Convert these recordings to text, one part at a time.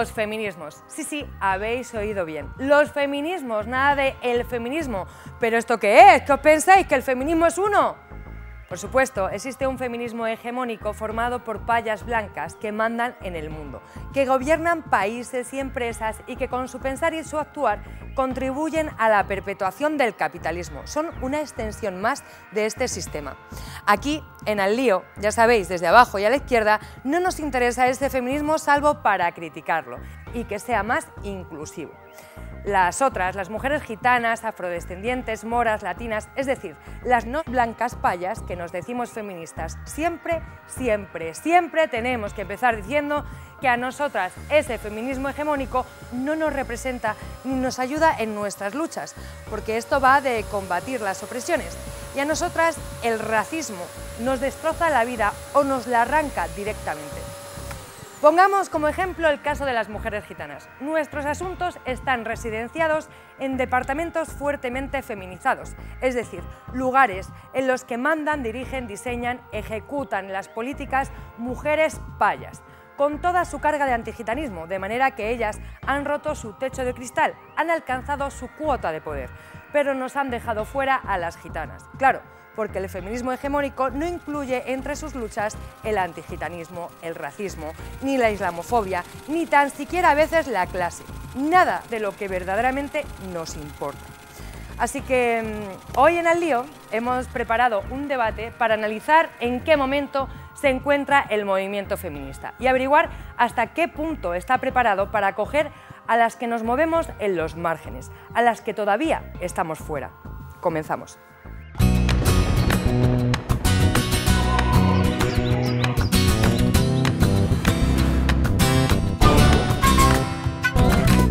Los feminismos. Sí, sí, habéis oído bien. Los feminismos, nada de el feminismo. ¿Pero esto qué es? ¿Qué pensáis? ¿Que el feminismo es uno? Por supuesto, existe un feminismo hegemónico formado por payas blancas que mandan en el mundo, que gobiernan países y empresas y que con su pensar y su actuar contribuyen a la perpetuación del capitalismo. Son una extensión más de este sistema. Aquí, en Al Lío, ya sabéis, desde abajo y a la izquierda, no nos interesa este feminismo salvo para criticarlo y que sea más inclusivo las otras, las mujeres gitanas, afrodescendientes, moras, latinas, es decir, las no blancas payas que nos decimos feministas. Siempre, siempre, siempre tenemos que empezar diciendo que a nosotras ese feminismo hegemónico no nos representa ni nos ayuda en nuestras luchas, porque esto va de combatir las opresiones. Y a nosotras el racismo nos destroza la vida o nos la arranca directamente. Pongamos como ejemplo el caso de las mujeres gitanas. Nuestros asuntos están residenciados en departamentos fuertemente feminizados, es decir, lugares en los que mandan, dirigen, diseñan, ejecutan las políticas mujeres payas con toda su carga de antigitanismo, de manera que ellas han roto su techo de cristal, han alcanzado su cuota de poder, pero nos han dejado fuera a las gitanas. Claro, porque el feminismo hegemónico no incluye entre sus luchas el antigitanismo, el racismo, ni la islamofobia, ni tan siquiera a veces la clase. Nada de lo que verdaderamente nos importa. Así que mm, hoy en el lío hemos preparado un debate para analizar en qué momento se encuentra el movimiento feminista y averiguar hasta qué punto está preparado para acoger a las que nos movemos en los márgenes, a las que todavía estamos fuera. Comenzamos.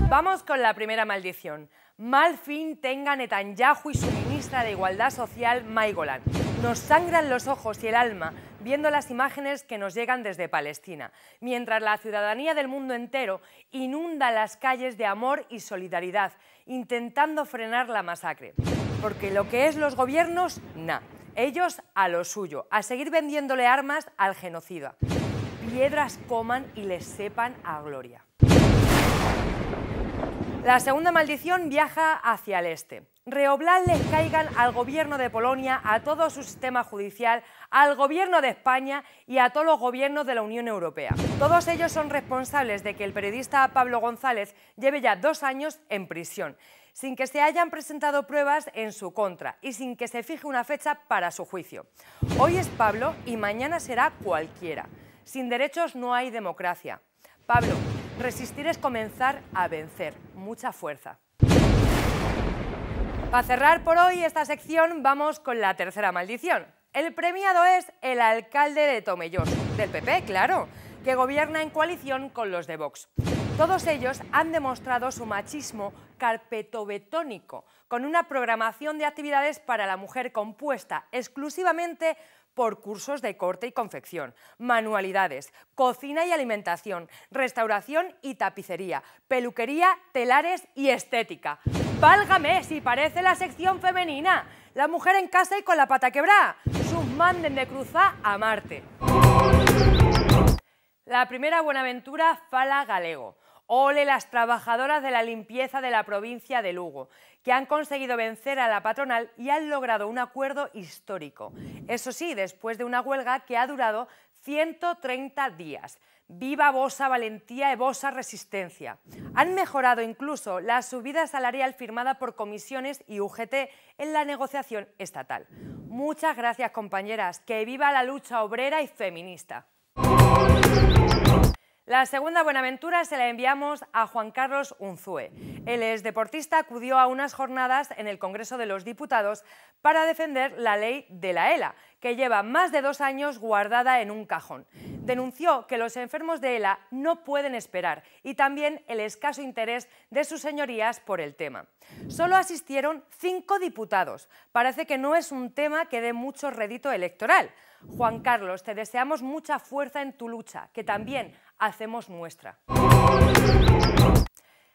Vamos con la primera maldición. Mal fin tenga Netanyahu y su ministra de Igualdad Social, May Golan. Nos sangran los ojos y el alma viendo las imágenes que nos llegan desde Palestina, mientras la ciudadanía del mundo entero inunda las calles de amor y solidaridad, intentando frenar la masacre. Porque lo que es los gobiernos, nada. Ellos a lo suyo, a seguir vendiéndole armas al genocida. Piedras coman y les sepan a gloria. La segunda maldición viaja hacia el este. Reoblad les caigan al gobierno de Polonia, a todo su sistema judicial, al gobierno de España y a todos los gobiernos de la Unión Europea. Todos ellos son responsables de que el periodista Pablo González lleve ya dos años en prisión sin que se hayan presentado pruebas en su contra y sin que se fije una fecha para su juicio. Hoy es Pablo y mañana será cualquiera. Sin derechos no hay democracia. Pablo, resistir es comenzar a vencer. Mucha fuerza. Para cerrar por hoy esta sección vamos con la tercera maldición. El premiado es el alcalde de Tomelloso, del PP, claro, que gobierna en coalición con los de Vox. Todos ellos han demostrado su machismo carpetobetónico, con una programación de actividades para la mujer compuesta exclusivamente por cursos de corte y confección, manualidades, cocina y alimentación, restauración y tapicería, peluquería, telares y estética. ¡Válgame si parece la sección femenina! La mujer en casa y con la pata quebrada. Sus manden de cruzar a Marte. La primera Buenaventura fala galego. Ole las trabajadoras de la limpieza de la provincia de Lugo, que han conseguido vencer a la patronal y han logrado un acuerdo histórico. Eso sí, después de una huelga que ha durado 130 días. Viva vosa valentía y e vosa resistencia. Han mejorado incluso la subida salarial firmada por comisiones y UGT en la negociación estatal. Muchas gracias compañeras, que viva la lucha obrera y feminista. La segunda Buenaventura se la enviamos a Juan Carlos Unzue. El es deportista, acudió a unas jornadas en el Congreso de los Diputados para defender la ley de la ELA, que lleva más de dos años guardada en un cajón. Denunció que los enfermos de ELA no pueden esperar y también el escaso interés de sus señorías por el tema. Solo asistieron cinco diputados. Parece que no es un tema que dé mucho rédito electoral. Juan Carlos, te deseamos mucha fuerza en tu lucha, que también hacemos nuestra.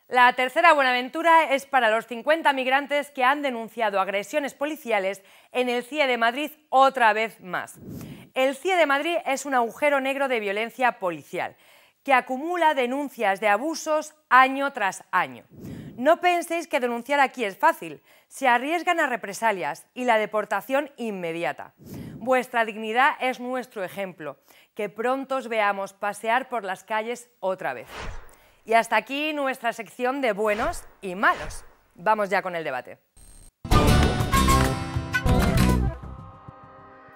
La tercera buenaventura es para los 50 migrantes que han denunciado agresiones policiales en el CIE de Madrid otra vez más. El CIE de Madrid es un agujero negro de violencia policial que acumula denuncias de abusos año tras año. No penséis que denunciar aquí es fácil, se arriesgan a represalias y la deportación inmediata. Vuestra dignidad es nuestro ejemplo que pronto os veamos pasear por las calles otra vez. Y hasta aquí nuestra sección de buenos y malos. Vamos ya con el debate.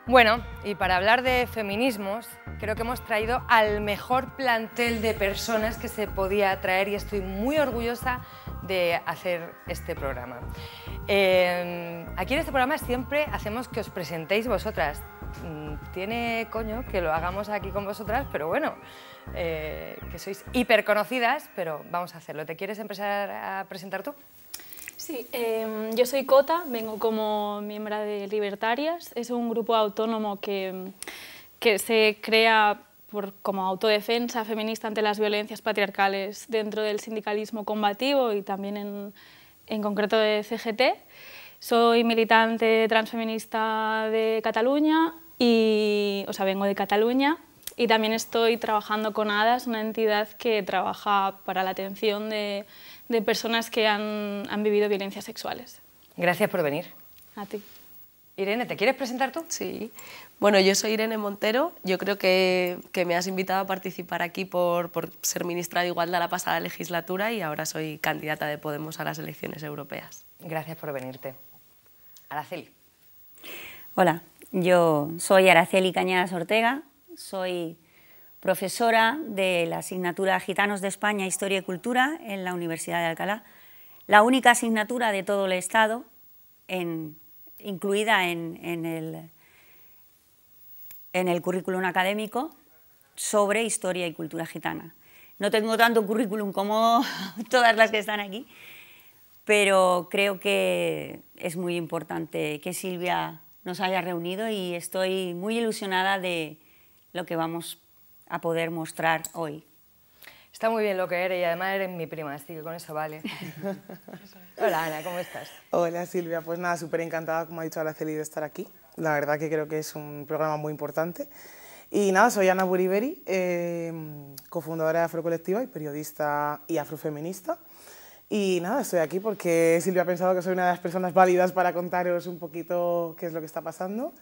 Bueno, y para hablar de feminismos, creo que hemos traído al mejor plantel de personas que se podía traer y estoy muy orgullosa de hacer este programa. Eh, aquí en este programa siempre hacemos que os presentéis vosotras, Mm, tiene coño que lo hagamos aquí con vosotras, pero bueno, eh, que sois hiper conocidas, pero vamos a hacerlo. ¿Te quieres empezar a presentar tú? Sí, em, yo soy Cota, vengo como miembro de Libertarias. Es un grupo autónomo que, se crea como autodefensa feminista ante las violencias patriarcales dentro del sindicalismo combativo y también en, en concreto de CGT. Soy militante transfeminista de Cataluña y, o sea, vengo de Cataluña y también estoy trabajando con ADAS, una entidad que trabaja para la atención de, personas que han, vivido violencias sexuales. Gracias por venir. A ti. Irene, ¿te quieres presentar tú? Sí. Bueno, yo soy Irene Montero. Yo creo que, me has invitado a participar aquí por, ser ministra de Igualdad la pasada legislatura y ahora soy candidata de Podemos a las elecciones europeas. Gracias por venirte. Araceli. Hola, yo soy Araceli Cañadas Ortega, soy profesora de la asignatura Gitanos de España, Historia y Cultura en la Universidad de Alcalá, la única asignatura de todo el Estado incluida en el currículum académico sobre historia y cultura gitana. No tengo tanto currículum como todas las que están aquí, pero creo que es muy importante que Silvia nos haya reunido y estoy muy ilusionada de lo que vamos a poder mostrar hoy. Está muy bien lo que eres y además eres mi prima, así que con eso vale. Hola Ana, ¿cómo estás? Hola Silvia, pues nada, súper encantada, como ha dicho Araceli, de estar aquí. La verdad que creo que es un programa muy importante. Y nada, soy Ana Buriberi, eh, cofundadora de Afrocolectiva y periodista y afrofeminista. Y nada, estoy aquí porque Silvia ha pensado que soy una de las personas válidas para contaros un poquito qué es lo que está pasando.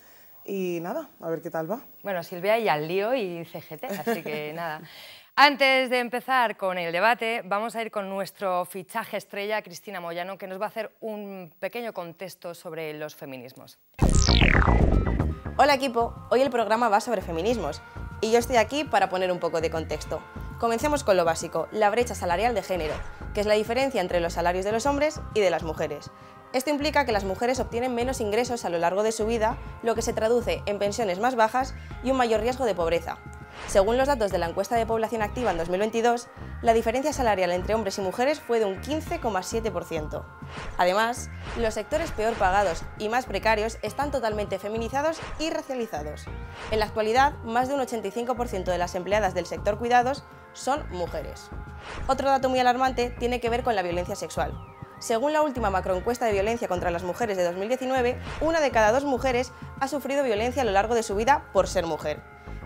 Y nada, a ver qué tal va. Bueno, Silvia y al lío y CGT, así que nada. Antes de empezar con el debate, vamos a ir con nuestro fichaje estrella, Cristina Moyano, que nos va a hacer un pequeño contexto sobre los feminismos. Hola equipo, hoy el programa va sobre feminismos y yo estoy aquí para poner un poco de contexto. Comencemos con lo básico, la brecha salarial de género, que es la diferencia entre los salarios de los hombres y de las mujeres. Esto implica que las mujeres obtienen menos ingresos a lo largo de su vida, lo que se traduce en pensiones más bajas y un mayor riesgo de pobreza. Según los datos de la encuesta de población activa en 2022, la diferencia salarial entre hombres y mujeres fue de un 15,7%. Además, los sectores peor pagados y más precarios están totalmente feminizados y racializados. En la actualidad, más de un 85% de las empleadas del sector cuidados son mujeres. Otro dato muy alarmante tiene que ver con la violencia sexual. Según la última macroencuesta de violencia contra las mujeres de 2019, una de cada dos mujeres ha sufrido violencia a lo largo de su vida por ser mujer.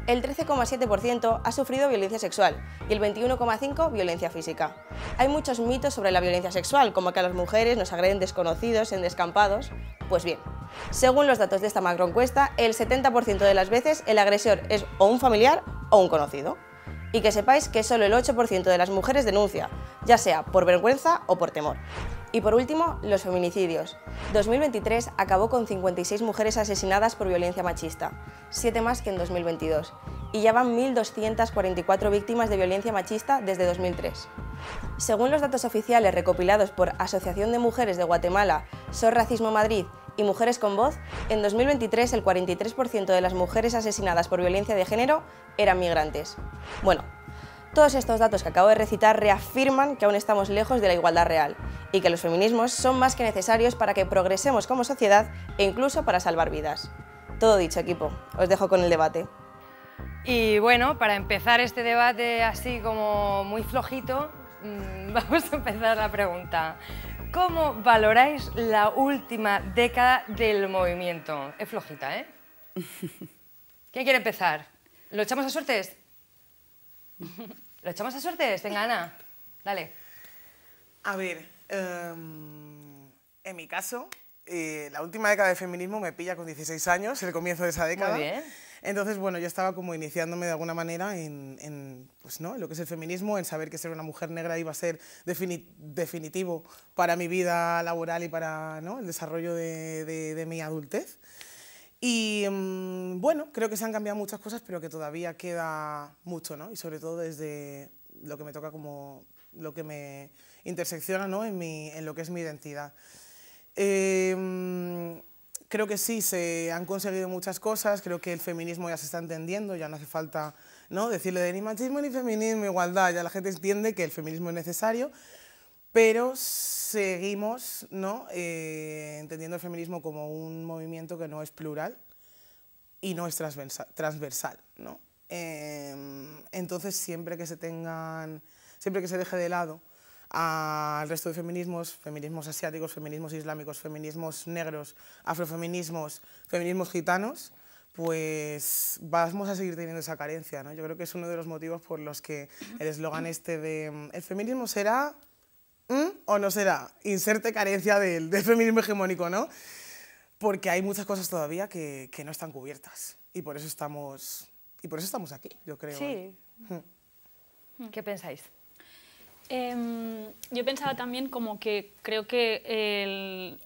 El 13,7% ha sufrido violencia sexual y el 21,5% violencia física. Hay muchos mitos sobre la violencia sexual, como que a las mujeres nos agreden desconocidos en descampados. Pues bien, según los datos de esta macroencuesta, el 70% de las veces el agresor es o un familiar o un conocido. Y que sepáis que solo el 8% de las mujeres denuncia, ya sea por vergüenza o por temor. Y por último, los feminicidios. 2023 acabó con 56 mujeres asesinadas por violencia machista, 7 más que en 2022, y ya van 1.244 víctimas de violencia machista desde 2003. Según los datos oficiales recopilados por Asociación de Mujeres de Guatemala, SOR Racismo Madrid y Mujeres con Voz, en 2023 el 43% de las mujeres asesinadas por violencia de género eran migrantes. Bueno, todos estos datos que acabo de recitar reafirman que aún estamos lejos de la igualdad real y que los feminismos son más que necesarios para que progresemos como sociedad e incluso para salvar vidas. Todo dicho, equipo, os dejo con el debate. Y bueno, para empezar este debate así como muy flojito, mm, vamos a empezar la pregunta. ¿Cómo valoráis la última década del movimiento? Es flojita, ¿eh? ¿Quién quiere empezar? ¿Lo echamos a suertes? ¿Lo echamos a suerte, Venga, Ana, dale. A ver, em, en mi caso, eh, la última década de feminismo me pilla con 16 años, el comienzo de esa década. Entonces, bueno, yo estaba como iniciándome de alguna manera en, pues, ¿no? lo que es el feminismo, en saber que ser una mujer negra iba a ser definitivo para mi vida laboral y para ¿no? el desarrollo de mi adultez. Y mm, bueno, creo que se han cambiado muchas cosas, pero que todavía queda mucho, ¿no? Y sobre todo desde lo que me toca como lo que me intersecciona ¿no? en, mi, en lo que es mi identidad. Eh, mm, creo que sí, se han conseguido muchas cosas, creo que el feminismo ya se está entendiendo, ya no hace falta ¿no? decirle de ni machismo ni feminismo, igualdad, ya la gente entiende que el feminismo es necesario pero seguimos ¿no? Eh, entendiendo el feminismo como un movimiento que no es plural y no es transversal. ¿no? Em, entonces, siempre que se tengan, siempre que se deje de lado al resto de feminismos, feminismos asiáticos, feminismos islámicos, feminismos negros, afrofeminismos, feminismos gitanos, pues vamos a seguir teniendo esa carencia. Yo creo que es uno de los motivos por los que el eslogan este de el feminismo será ¿Mm? ¿O no será? Inserte carencia del, feminismo hegemónico, ¿no? Porque hay muchas cosas todavía que, no están cubiertas. Y por eso estamos, y por eso estamos aquí, yo creo. Sí. ¿Mm? ¿Qué pensáis? Em, yo pensaba también como que creo que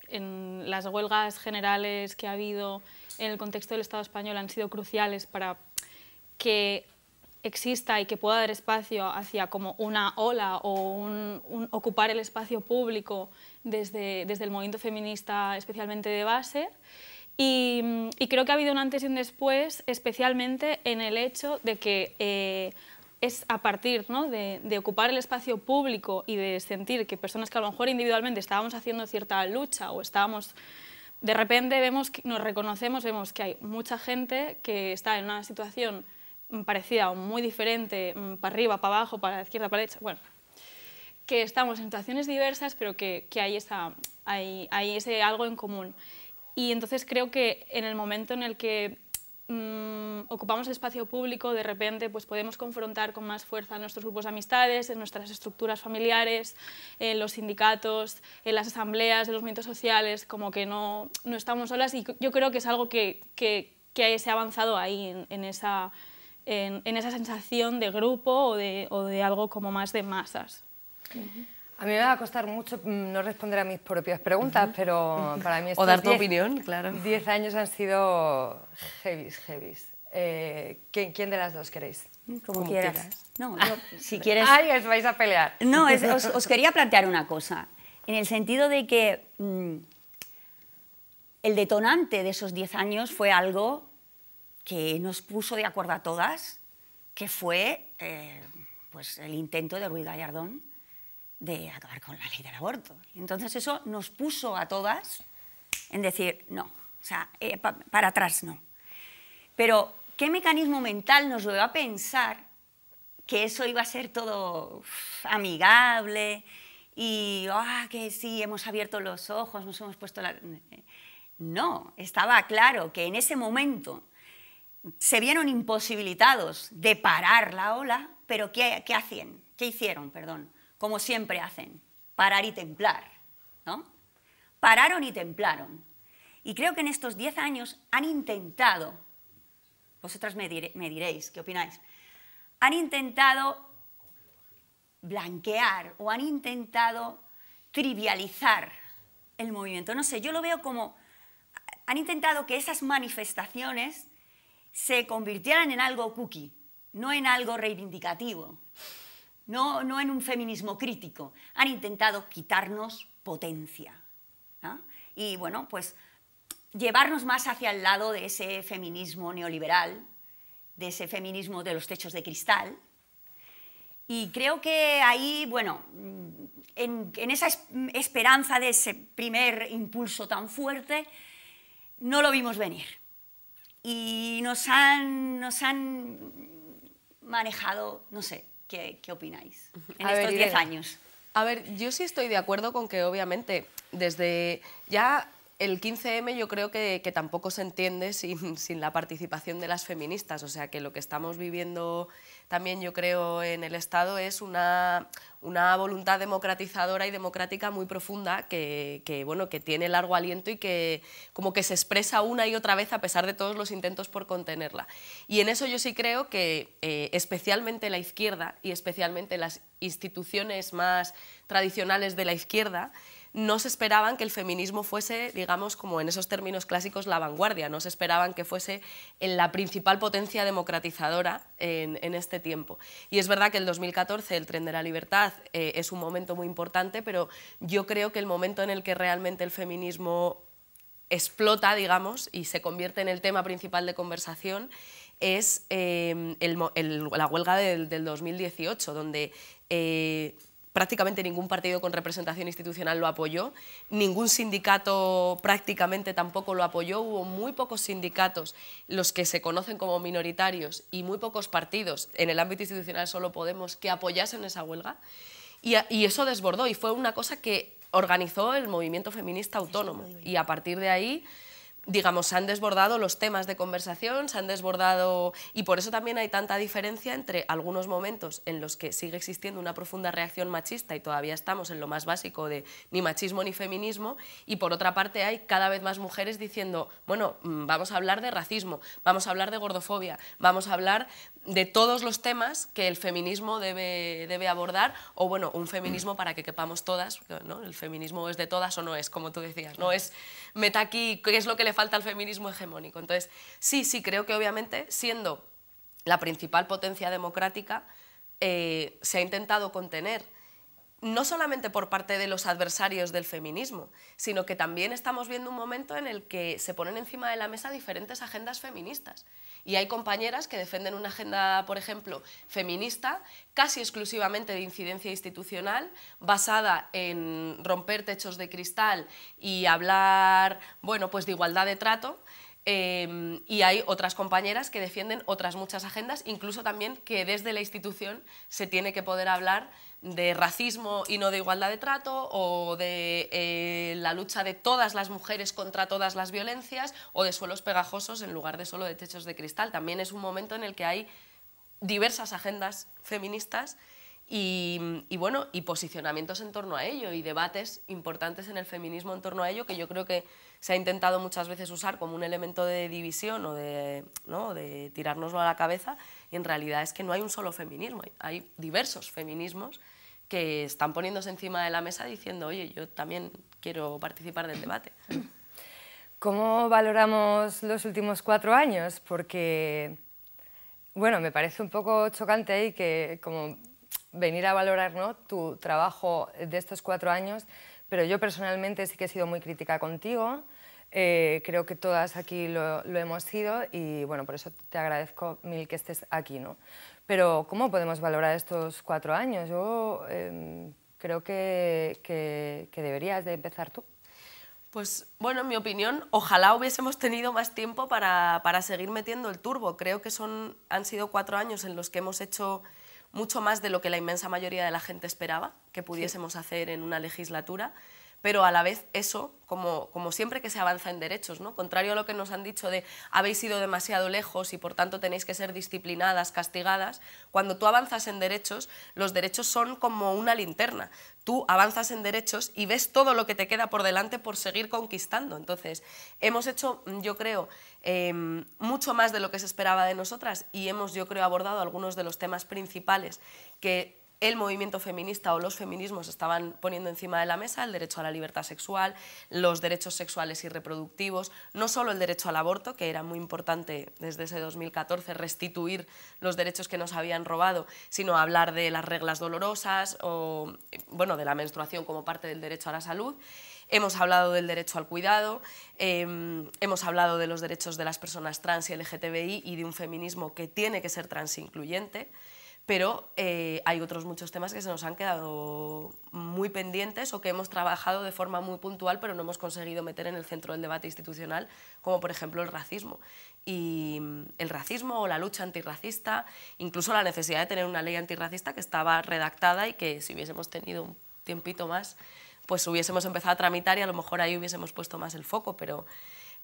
en las huelgas generales que ha habido en el contexto del Estado español han sido cruciales para que exista y que pueda dar espacio hacia como una ola o un, ocupar el espacio público desde, desde el movimiento feminista, especialmente de base. Y, creo que ha habido un antes y un después, especialmente en el hecho de que eh, es a partir ¿no? de, ocupar el espacio público y de sentir que personas que a lo mejor individualmente estábamos haciendo cierta lucha o estábamos... De repente vemos, nos reconocemos, vemos que hay mucha gente que está en una situación Mm, parecida o muy diferente, mm, para arriba, para abajo, para la izquierda, para la derecha, bueno, que estamos en situaciones diversas, pero que, que hay, esa, hay, hay, ese algo en común. Y entonces creo que en el momento en el que mm, ocupamos el espacio público, de repente pues podemos confrontar con más fuerza nuestros grupos de amistades, en nuestras estructuras familiares, en los sindicatos, en las asambleas, en los movimientos sociales, como que no, no estamos solas y yo creo que es algo que, que, que se ha avanzado ahí, en esa en, esa sensación de grupo o de, algo como más de masas. A mí me va a costar mucho mm, no responder a mis propias preguntas, pero para mí... es... o dar tu opinión, claro. Diez años han sido heavy, heavies. Eh, ¿quién, de las dos queréis? Como, quieras. No, si quieres... Ay, os vais a pelear. No, os, quería plantear una cosa, en el sentido de que mm, el detonante de esos diez años fue algo que nos puso de acuerdo a todas, que fue eh, pues el intento de Ruiz Gallardón de acabar con la ley del aborto. Entonces eso nos puso a todas en decir, no, o sea, eh, para atrás no. Pero, ¿qué mecanismo mental nos llevó a pensar que eso iba a ser todo amigable y, ah, que sí, hemos abierto los ojos, nos hemos puesto la... No, estaba claro que en ese momento se vieron imposibilitados de parar la ola, pero ¿qué, ¿Qué hicieron? Perdón. Como siempre hacen, parar y templar. ¿no? Pararon y templaron. Y creo que en estos 10 años han intentado, vosotras me diréis, ¿qué opináis? Han intentado blanquear o han intentado trivializar el movimiento. No sé, yo lo veo como han intentado que esas manifestaciones se convirtieran en algo cookie, no en algo reivindicativo, no, en un feminismo crítico. Han intentado quitarnos potencia. Y bueno, pues llevarnos más hacia el lado de ese feminismo neoliberal, de ese feminismo de los techos de cristal. Y creo que ahí, bueno, en esa esperanza de ese primer impulso tan fuerte, no lo vimos venir y nos han, nos han manejado, no sé, ¿qué, opináis en estos 10 años? A ver, yo sí estoy de acuerdo con que obviamente desde ya el 15M yo creo que, tampoco se entiende sin, sin, la participación de las feministas, o sea que lo que estamos viviendo también yo creo en el Estado es una, voluntad democratizadora y democrática muy profunda que, bueno, que tiene largo aliento y que como que se expresa una y otra vez a pesar de todos los intentos por contenerla. Y en eso yo sí creo que eh, especialmente la izquierda y especialmente las instituciones más tradicionales de la izquierda no se esperaban que el feminismo fuese, digamos, como en esos términos clásicos, la vanguardia, no se esperaban que fuese en la principal potencia democratizadora en, este tiempo. Y es verdad que el 2014, el tren de la libertad, eh, es un momento muy importante, pero yo creo que el momento en el que realmente el feminismo explota, digamos, y se convierte en el tema principal de conversación, es eh, la huelga del, 2018, donde eh, prácticamente ningún partido con representación institucional lo apoyó, ningún sindicato prácticamente tampoco lo apoyó, hubo muy pocos sindicatos los que se conocen como minoritarios y muy pocos partidos en el ámbito institucional solo Podemos que apoyasen esa huelga y, eso desbordó y fue una cosa que organizó el movimiento feminista autónomo y a partir de ahí digamos, se han desbordado los temas de conversación, se han desbordado... Y por eso también hay tanta diferencia entre algunos momentos en los que sigue existiendo una profunda reacción machista y todavía estamos en lo más básico de ni machismo ni feminismo, y por otra parte hay cada vez más mujeres diciendo, bueno, mm, vamos a hablar de racismo, vamos a hablar de gordofobia, vamos a hablar de todos los temas que el feminismo debe, abordar, o bueno, un feminismo para que quepamos todas, El feminismo es de todas o no es, como tú decías, no es meta aquí qué es lo que le falta al feminismo hegemónico. Entonces, sí, sí, creo que obviamente, siendo la principal potencia democrática, eh, se ha intentado contener no solamente por parte de los adversarios del feminismo, sino que también estamos viendo un momento en el que se ponen encima de la mesa diferentes agendas feministas. Y hay compañeras que defienden una agenda, por ejemplo, feminista, casi exclusivamente de incidencia institucional, basada en romper techos de cristal y hablar, bueno, pues de igualdad de trato, Em, y hay otras compañeras que defienden otras muchas agendas, incluso también que desde la institución se tiene que poder hablar de racismo y no de igualdad de trato, o de eh, la lucha de todas las mujeres contra todas las violencias, o de suelos pegajosos en lugar de solo de techos de cristal. También es un momento en el que hay diversas agendas feministas y, bueno, y posicionamientos en torno a ello y debates importantes en el feminismo en torno a ello que yo creo que se ha intentado muchas veces usar como un elemento de división o de, ¿no? de tirárnoslo a la cabeza y en realidad es que no hay un solo feminismo, hay diversos feminismos que están poniéndose encima de la mesa diciendo, oye, yo también quiero participar del debate. ¿Cómo valoramos los últimos cuatro años? Porque, bueno, me parece un poco chocante ahí que como venir a valorar tu trabajo de estos cuatro años, pero yo personalmente sí que he sido muy crítica contigo. Eh, creo que todas aquí lo, hemos sido y bueno, por eso te agradezco mil que estés aquí. ¿no? Pero ¿cómo podemos valorar estos cuatro años? Yo em, creo que, deberías de empezar tú. Pues bueno, en mi opinión, ojalá hubiésemos tenido más tiempo para, seguir metiendo el turbo. Creo que son, han sido cuatro años en los que hemos hecho mucho más de lo que la inmensa mayoría de la gente esperaba que pudiésemos hacer en una legislatura pero a la vez eso, como, como siempre que se avanza en derechos, ¿no? contrario a lo que nos han dicho de habéis ido demasiado lejos y por tanto tenéis que ser disciplinadas, castigadas, cuando tú avanzas en derechos, los derechos son como una linterna. Tú avanzas en derechos y ves todo lo que te queda por delante por seguir conquistando. Entonces, hemos hecho, yo creo, em, mucho más de lo que se esperaba de nosotras y hemos, yo creo, abordado algunos de los temas principales que el movimiento feminista o los feminismos estaban poniendo encima de la mesa el derecho a la libertad sexual, los derechos sexuales y reproductivos, no solo el derecho al aborto, que era muy importante desde ese 2014 restituir los derechos que nos habían robado, sino hablar de las reglas dolorosas o bueno, de la menstruación como parte del derecho a la salud. Hemos hablado del derecho al cuidado, em, hemos hablado de los derechos de las personas trans y LGTBI y de un feminismo que tiene que ser transincluyente pero eh, hay otros muchos temas que se nos han quedado muy pendientes o que hemos trabajado de forma muy puntual, pero no hemos conseguido meter en el centro del debate institucional, como por ejemplo el racismo. Y mm, el racismo o la lucha antirracista, incluso la necesidad de tener una ley antirracista que estaba redactada y que si hubiésemos tenido un tiempito más, pues hubiésemos empezado a tramitar y a lo mejor ahí hubiésemos puesto más el foco, pero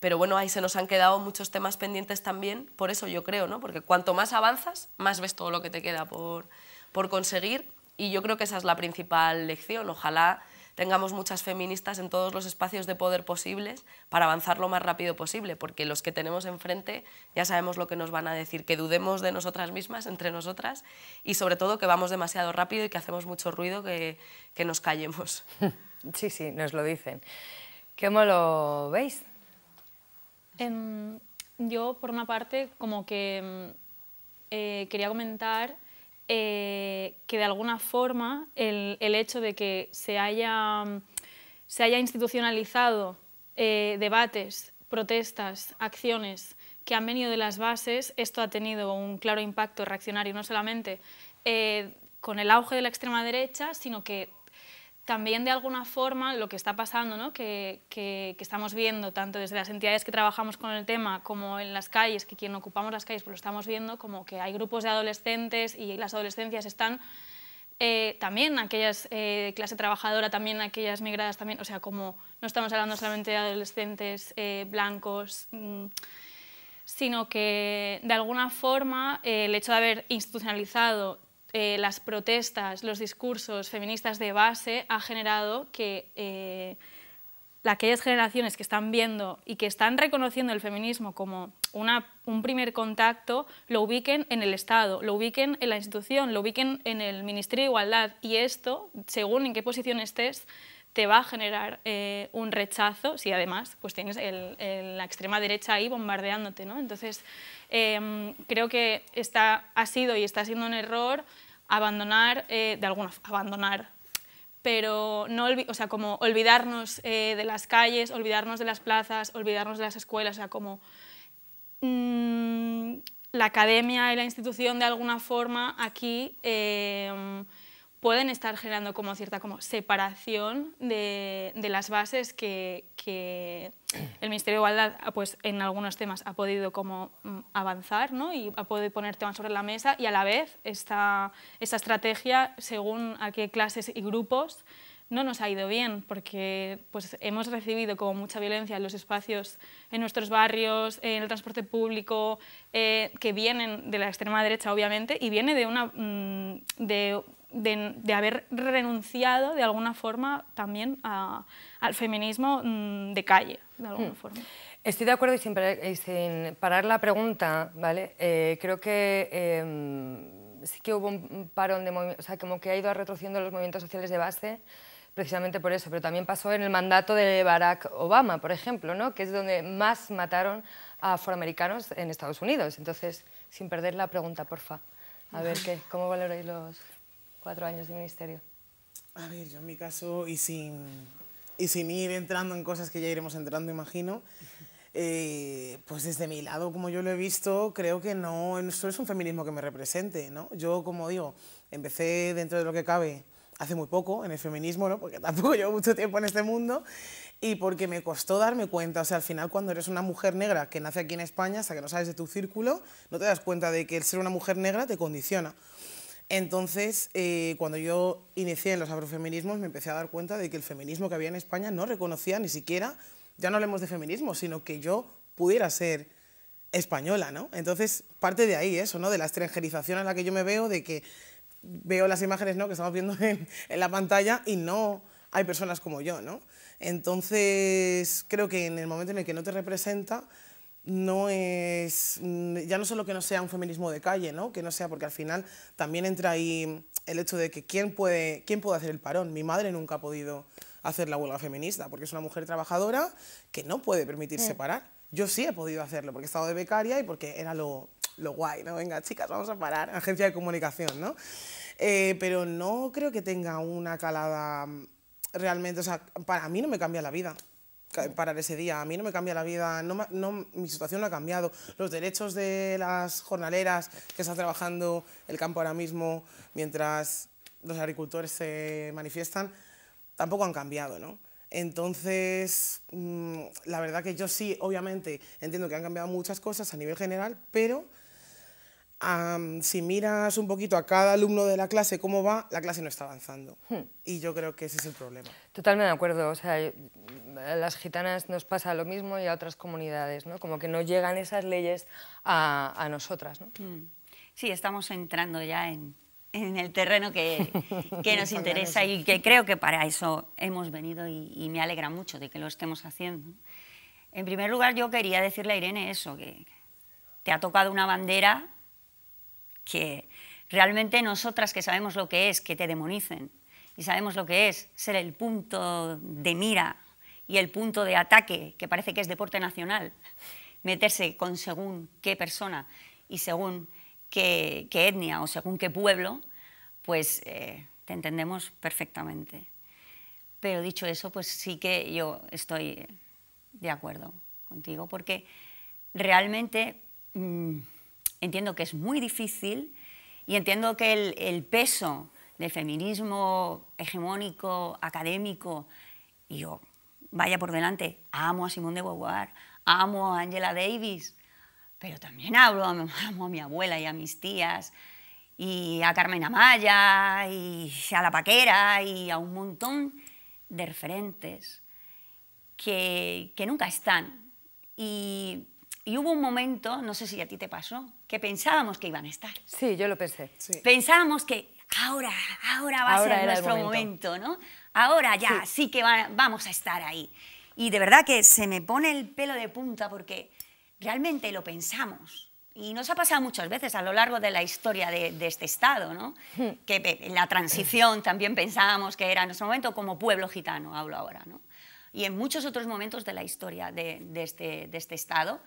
pero bueno, ahí se nos han quedado muchos temas pendientes también, por eso yo creo, ¿no? Porque cuanto más avanzas, más ves todo lo que te queda por, por conseguir y yo creo que esa es la principal lección. Ojalá tengamos muchas feministas en todos los espacios de poder posibles para avanzar lo más rápido posible, porque los que tenemos enfrente ya sabemos lo que nos van a decir, que dudemos de nosotras mismas, entre nosotras, y sobre todo que vamos demasiado rápido y que hacemos mucho ruido, que, que nos callemos. Sí, sí, nos lo dicen. ¿Cómo lo veis? Em, yo, por una parte, como que em, eh, quería comentar eh, que de alguna forma el, hecho de que se haya, em, se haya institucionalizado eh, debates, protestas, acciones que han venido de las bases, esto ha tenido un claro impacto reaccionario, no solamente con el auge de la extrema derecha, sino que también de alguna forma lo que está pasando, ¿no? que, estamos viendo tanto desde las entidades que trabajamos con el tema como en las calles, que quien ocupamos las calles pues lo estamos viendo, como que hay grupos de adolescentes y las adolescencias están eh, también aquellas de eh, clase trabajadora, también aquellas migradas, también, o sea, como no estamos hablando solamente de adolescentes eh, blancos, mm, sino que de alguna forma el hecho de haber institucionalizado eh, las protestas, los discursos feministas de base ha generado que eh, aquellas generaciones que están viendo y que están reconociendo el feminismo como un primer contacto, lo ubiquen en el Estado, lo ubiquen en la institución, lo ubiquen en el Ministerio de Igualdad y esto, según en qué posición estés, te va a generar eh, un rechazo si además pues tienes la extrema derecha ahí bombardeándote. ¿no? Entonces, em, creo que está, ha sido y está siendo un error abandonar, eh, de alguna abandonar, pero no o sea, como olvidarnos eh, de las calles, olvidarnos de las plazas, olvidarnos de las escuelas, o sea, como mm, la academia y la institución de alguna forma aquí em, pueden estar generando como cierta como separación de, de las bases que, que, el Ministerio de Igualdad ah, pues, en algunos temas ha podido como mm, avanzar ¿no? y ha podido poner temas sobre la mesa y a la vez esta, esta estrategia según a qué clases y grupos no nos ha ido bien porque pues, hemos recibido como mucha violencia en los espacios, en nuestros barrios, en el transporte público, eh, que vienen de la extrema derecha obviamente y viene de una... Mm, de de, haber renunciado de alguna forma también al feminismo mm, de calle, hmm. forma. Estoy de acuerdo y sin, parar la pregunta, ¿vale? Eh, creo que em, sí que hubo un parón de movimientos, o sea, como que ha ido retrocediendo los movimientos sociales de base, precisamente por eso, pero también pasó en el mandato de Barack Obama, por ejemplo, ¿no? Que es donde más mataron a afroamericanos en Estados Unidos. Entonces, sin perder la pregunta, porfa. A ver, ¿qué? ¿cómo valoráis los...? cuatro años de ministerio? A ver, yo en mi caso, y sin, y sin ir entrando en cosas que ya iremos entrando, imagino, eh, pues desde mi lado, como yo lo he visto, creo que no, Esto es un feminismo que me represente, ¿no? Yo, como digo, empecé dentro de lo que cabe hace muy poco en el feminismo, ¿no? Porque tampoco llevo mucho tiempo en este mundo y porque me costó darme cuenta, o sea, al final cuando eres una mujer negra que nace aquí en España, hasta que no sabes de tu círculo, no te das cuenta de que el ser una mujer negra te condiciona. Entonces, eh, cuando yo inicié en los afrofeminismos me empecé a dar cuenta de que el feminismo que había en España no reconocía ni siquiera, ya no hablemos de feminismo, sino que yo pudiera ser española, ¿no? Entonces, parte de ahí eso, ¿no? De la extranjerización a la que yo me veo, de que veo las imágenes ¿no? que estamos viendo en, la pantalla y no hay personas como yo, ¿no? Entonces, creo que en el momento en el que no te representa, no es, mm, ya no solo que no sea un feminismo de calle, ¿no? que no sea, porque al final también entra ahí el hecho de que quién puede, quién puede hacer el parón. Mi madre nunca ha podido hacer la huelga feminista, porque es una mujer trabajadora que no puede permitirse mm. parar. Yo sí he podido hacerlo, porque he estado de becaria y porque era lo, guay, ¿no? Venga, chicas, vamos a parar, agencia de comunicación, ¿no? Eh, pero no creo que tenga una calada mm, realmente, o sea, para mí no me cambia la vida parar ese día. A mí no me cambia la vida, no, mi situación no ha cambiado. Los derechos de las jornaleras que están trabajando el campo ahora mismo mientras los agricultores se manifiestan, tampoco han cambiado, ¿no? Entonces, mm, la verdad que yo sí, obviamente, entiendo que han cambiado muchas cosas a nivel general, pero si miras un poquito a cada alumno de la clase cómo va, la clase no está avanzando. Hmm. Y yo creo que ese es el problema. Totalmente de acuerdo. O sea, a las gitanas nos pasa lo mismo y a otras comunidades, ¿no? Como que no llegan esas leyes a, a nosotras, ¿no? Hmm. Sí, estamos entrando ya en, en el terreno que, que nos interesa y que creo que para eso hemos venido y, y me alegra mucho de que lo estemos haciendo. En primer lugar, yo quería decirle a Irene eso, que te ha tocado una bandera que realmente nosotras que sabemos lo que es que te demonicen y sabemos lo que es ser el punto de mira y el punto de ataque, que parece que es deporte nacional, meterse con según qué persona y según qué, etnia o según qué pueblo, pues eh, te entendemos perfectamente. Pero dicho eso, pues sí que yo estoy de acuerdo contigo, porque realmente... Mm, entiendo que es muy difícil y entiendo que el, peso del feminismo hegemónico, académico, y yo, vaya por delante, amo a Simone de Beauvoir, amo a Angela Davis, pero también hablo, amo a mi abuela y a mis tías, y a Carmen Amaya, y a La Paquera, y a un montón de referentes que, que nunca están. Y y hubo un momento, no sé si a ti te pasó, que pensábamos que iban a estar. Sí, yo lo pensé. Pensábamos que ahora, ahora va a ser nuestro momento. ¿no? Ahora ya, sí, que vamos a estar ahí. Y de verdad que se me pone el pelo de punta porque realmente lo pensamos. Y nos ha pasado muchas veces a lo largo de la historia de, este Estado, ¿no? Hmm. Que en la transición también pensábamos que era nuestro momento como pueblo gitano, hablo ahora, ¿no? Y en muchos otros momentos de la historia de, de, este, de este Estado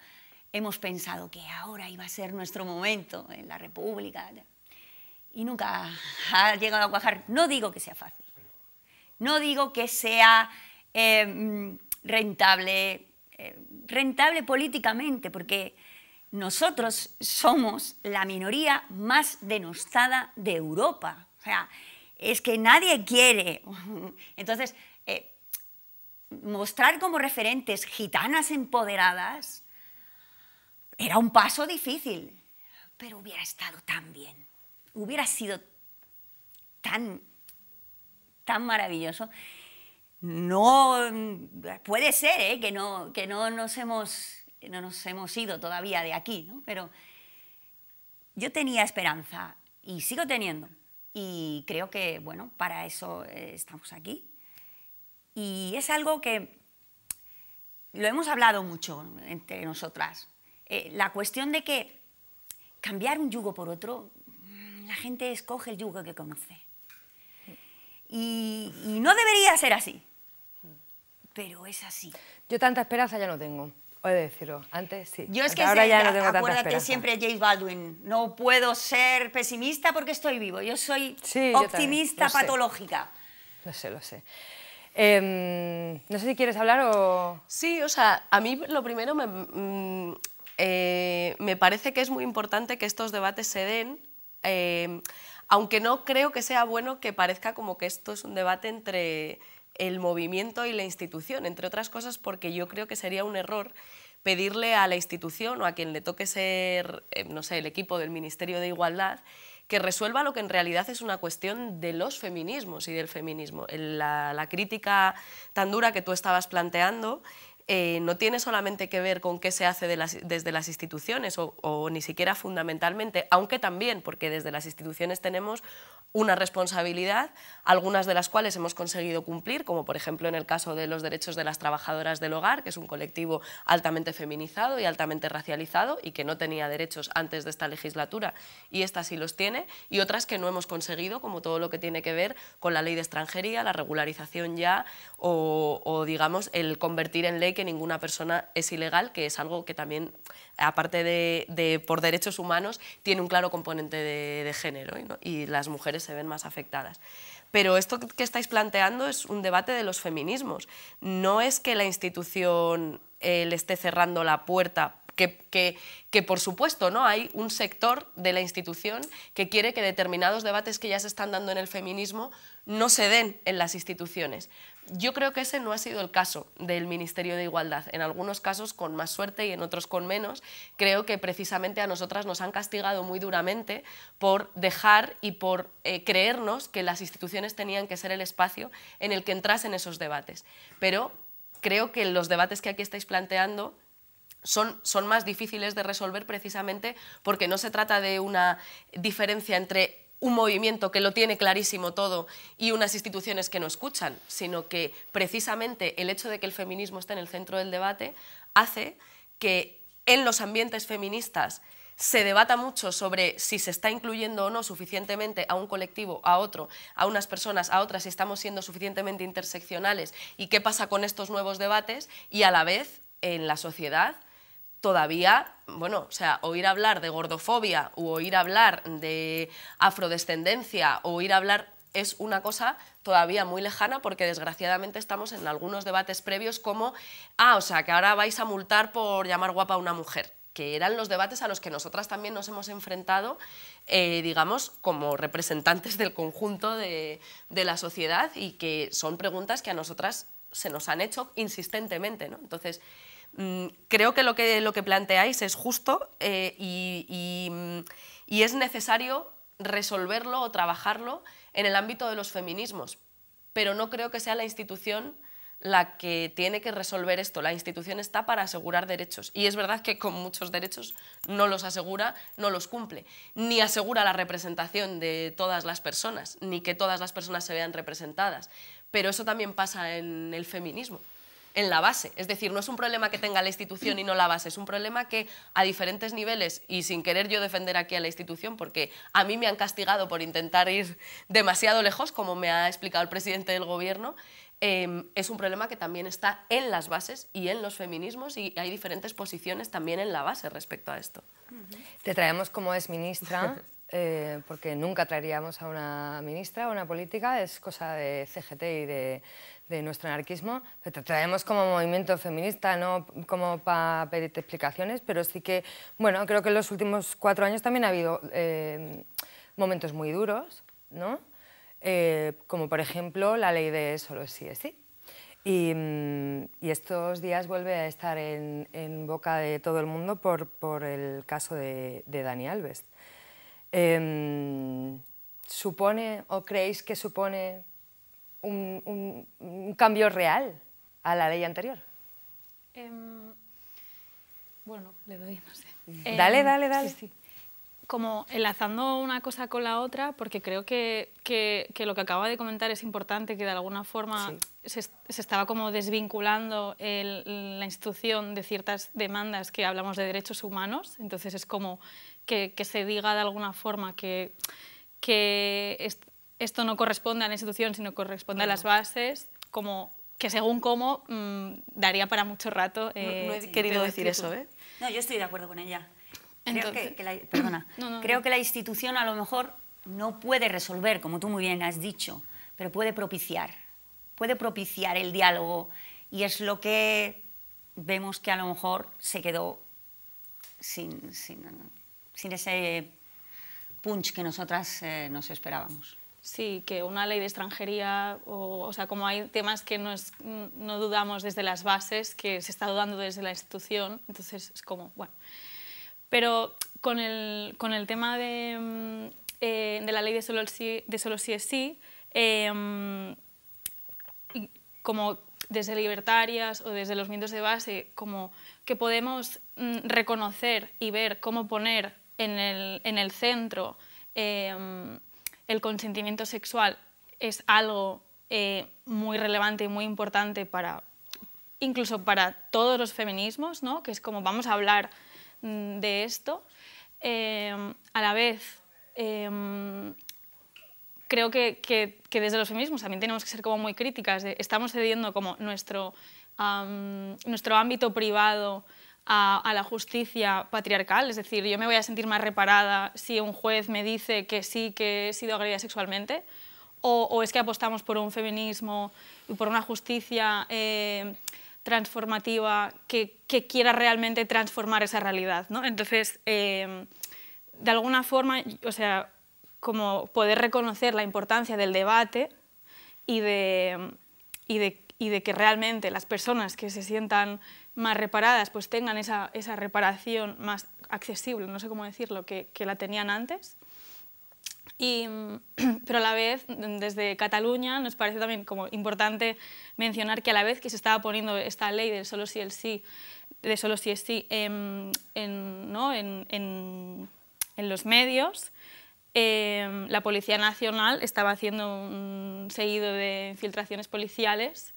hemos pensado que ahora iba a ser nuestro momento en la República y nunca ha llegado a cuajar. No digo que sea fácil, no digo que sea em, rentable, em, rentable políticamente, porque nosotros somos la minoría más denostada de Europa. O sea, es que nadie quiere. Entonces, eh, mostrar como referentes gitanas empoderadas era un paso difícil, pero hubiera estado tan bien, hubiera sido tan, tan maravilloso. No, puede ser ¿eh? que, no, no, nos hemos, no nos hemos ido todavía de aquí, pero yo tenía esperanza y sigo teniendo. Y creo que, bueno, para eso eh, estamos aquí. Y es algo que lo hemos hablado mucho entre nosotras. Eh, la cuestión de que cambiar un yugo por otro, mm, la gente escoge el yugo que conoce. Y, no debería ser así, pero es así. Yo tanta esperanza ya no tengo. He de decirlo, antes sí. Yo es que ahora ya no tengo acuérdate siempre James Baldwin, no puedo ser pesimista porque estoy vivo, yo soy optimista patológica. Lo sé, lo sé. Em, no sé si quieres hablar o... Sí, o sea, a mí lo primero me, mm, eh, me parece que es muy importante que estos debates se den, eh, aunque no creo que sea bueno que parezca como que esto es un debate entre el movimiento y la institución, entre otras cosas porque yo creo que sería un error pedirle a la institución o a quien le toque ser, eh, no sé, el equipo del Ministerio de Igualdad, que resuelva lo que en realidad es una cuestión de los feminismos y del feminismo. la crítica tan dura que tú estabas planteando eh, no tiene solamente que ver con qué se hace de las, desde las instituciones o, o, ni siquiera fundamentalmente, aunque también, porque desde las instituciones tenemos una responsabilidad, algunas de las cuales hemos conseguido cumplir, como por ejemplo en el caso de los derechos de las trabajadoras del hogar, que es un colectivo altamente feminizado y altamente racializado y que no tenía derechos antes de esta legislatura y esta sí los tiene, y otras que no hemos conseguido, como todo lo que tiene que ver con la ley de extranjería, la regularización ya o, o digamos el convertir en ley que ninguna persona es ilegal, que es algo que también aparte de, por derechos humanos, tiene un claro componente de, género y las mujeres se ven más afectadas. Pero esto que estáis planteando es un debate de los feminismos. No es que la institución eh, le esté cerrando la puerta que, que, por supuesto no hay un sector de la institución que quiere que determinados debates que ya se están dando en el feminismo no se den en las instituciones. Yo creo que ese no ha sido el caso del Ministerio de Igualdad. En algunos casos con más suerte y en otros con menos. Creo que precisamente a nosotras nos han castigado muy duramente por dejar y por eh, creernos que las instituciones tenían que ser el espacio en el que entrasen esos debates. Pero creo que los debates que aquí estáis planteando son, son, más difíciles de resolver precisamente porque no se trata de una diferencia entre un movimiento que lo tiene clarísimo todo y unas instituciones que no escuchan, sino que precisamente el hecho de que el feminismo esté en el centro del debate hace que en los ambientes feministas se debata mucho sobre si se está incluyendo o no suficientemente a un colectivo, a otro, a unas personas, a otras, si estamos siendo suficientemente interseccionales y qué pasa con estos nuevos debates y a la vez en la sociedad todavía, bueno, o sea, oír hablar de gordofobia o oír hablar de afrodescendencia o a hablar es una cosa todavía muy lejana porque desgraciadamente estamos en algunos debates previos como, ah, o sea, que ahora vais a multar por llamar guapa a una mujer que eran los debates a los que nosotras también nos hemos enfrentado, eh, digamos, como representantes del conjunto de, la sociedad y que son preguntas que a nosotras se nos han hecho insistentemente. ¿no? Entonces, Mm, creo que lo que, planteáis es justo eh, y, es necesario resolverlo o trabajarlo en el ámbito de los feminismos, pero no creo que sea la institución la que tiene que resolver esto. La institución está para asegurar derechos y es verdad que con muchos derechos no los asegura, no los cumple, ni asegura la representación de todas las personas, ni que todas las personas se vean representadas, pero eso también pasa en el feminismo en la base. Es decir, no es un problema que tenga la institución y no la base, es un problema que a diferentes niveles, y sin querer yo defender aquí a la institución, porque a mí me han castigado por intentar ir demasiado lejos, como me ha explicado el presidente del gobierno, em, es un problema que también está en las bases y en los feminismos y hay diferentes posiciones también en la base respecto a esto. Te traemos como es ministra, eh, porque nunca traeríamos a una ministra, o una política, es cosa de CGT y de de nuestro anarquismo, te traemos como movimiento feminista, no como para pedir explicaciones, pero sí que, bueno, creo que en los últimos cuatro años también ha habido eh, momentos muy duros, ¿no? Eh, como por ejemplo la ley de solo sí es sí. Mm, y, estos días vuelve a estar en, boca de todo el mundo por, el caso de, Dani Alves. Em, ¿Supone o creéis que supone un, cambio real a la ley anterior? Em, bueno, le doy, no sé. Em, dale, dale, dale. Como enlazando una cosa con la otra, porque creo que, lo que acaba de comentar es importante, que de alguna forma se, estaba como desvinculando la institución de ciertas demandas que hablamos de derechos humanos, entonces es como que, se diga de alguna forma que, que esto no corresponde a la institución, sino corresponde a las bases, como que según cómo mm, daría para mucho rato. no, he eh, querido decir eso, ¿eh? No, yo estoy de acuerdo con ella. creo que, la, perdona, creo que la institución a lo mejor no puede resolver, como tú muy bien has dicho, pero puede propiciar. Puede propiciar el diálogo y es lo que vemos que a lo mejor se quedó sin, ese punch que nosotras eh, nos esperábamos. Sí, que una ley de extranjería, o, sea, como hay temas que no, dudamos desde las bases, que se está dudando desde la institución, entonces es como, bueno. Pero con el, tema mm, eh, de, la ley de solo, sí, de solo sí es sí, em, como desde libertarias o desde los miembros de base, como que podemos mm, reconocer y ver cómo poner en el, centro em, el consentimiento sexual es algo eh, muy relevante y muy importante para incluso para todos los feminismos, ¿no? que es como vamos a hablar mm, de esto. Em, a la vez, em, creo que, desde los feminismos también tenemos que ser como muy críticas. estamos cediendo como nuestro, nuestro ámbito privado a, la justicia patriarcal, es decir, yo me voy a sentir más reparada si un juez me dice que sí, que he sido agredida sexualmente, o, es que apostamos por un feminismo y por una justicia eh, transformativa que, quiera realmente transformar esa realidad. ¿no? Entonces, eh, de alguna forma, o sea, como poder reconocer la importancia del debate y de, y de que realmente las personas que se sientan más reparadas pues tengan esa, esa reparación más accesible, no sé cómo decirlo, que, que la tenían antes. Y, pero a la vez, desde Cataluña, nos parece también como importante mencionar que a la vez que se estaba poniendo esta ley del solo si sí, de solo si es sí, em, en, ¿no? en, en los medios, em, la Policía Nacional estaba haciendo un seguido de infiltraciones policiales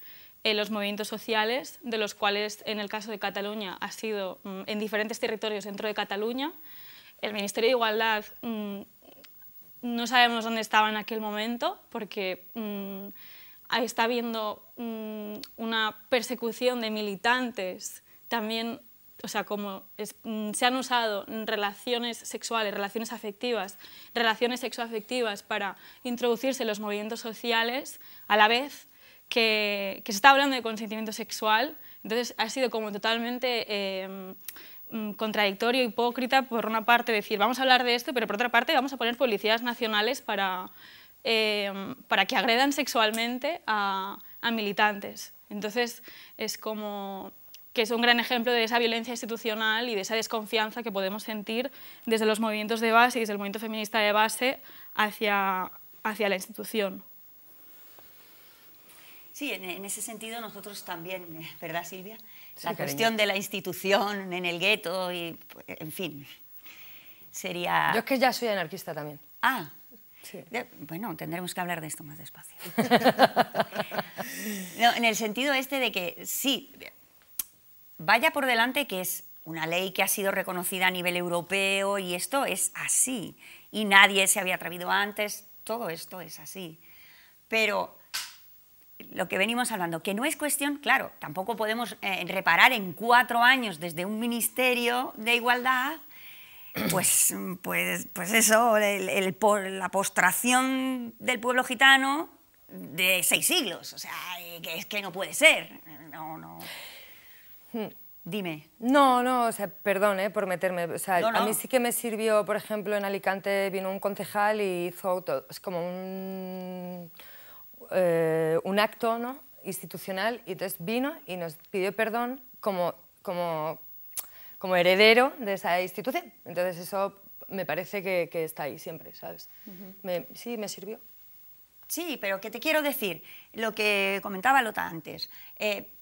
los movimientos sociales, de los cuales en el caso de Cataluña ha sido mm, en diferentes territorios dentro de Cataluña. El Ministerio de Igualdad mm, no sabemos dónde estaba en aquel momento porque mm, está habiendo una persecución de militantes también o sea, como se han usado relaciones sexuales, relaciones afectivas, relaciones sexoafectivas para introducirse en los movimientos sociales, a la vez que, se está hablando de consentimiento sexual, entonces ha sido como totalmente eh, contradictorio, hipócrita, por una parte decir vamos a hablar de esto, pero por otra parte vamos a poner policías nacionales para, em, que agredan sexualmente a, militantes. Entonces es como que es un gran ejemplo de esa violencia institucional y de esa desconfianza que podemos sentir desde los movimientos de base y desde el movimiento feminista de base hacia la institución. Sí, en, ese sentido nosotros también, ¿verdad Silvia? la cuestión de la institución en el gueto y, en fin, sería... Yo es que ya soy anarquista también. Ah, Bueno, tendremos que hablar de esto más despacio. en el sentido este de que sí, vaya por delante que es una ley que ha sido reconocida a nivel europeo y esto es así. Y nadie se había atrevido antes, todo esto es así. Pero lo que venimos hablando, que no es cuestión, claro, tampoco podemos eh, reparar en cuatro años desde un ministerio de igualdad, pues, pues, pues, eso, la postración del pueblo gitano de seis siglos, o sea, eh, que es que no puede ser, no, no. Hmm. Dime. No, no, o sea, perdón eh, por meterme. A mí sí que me sirvió, por ejemplo, en Alicante vino un concejal y hizo todo, es como un eh, un acto ¿no? institucional y entonces vino y nos pidió perdón como, como, como heredero de esa institución. Entonces eso me parece que, está ahí siempre, ¿sabes? sí, me sirvió. Sí, pero ¿qué te quiero decir, lo que comentaba Lota antes, eh,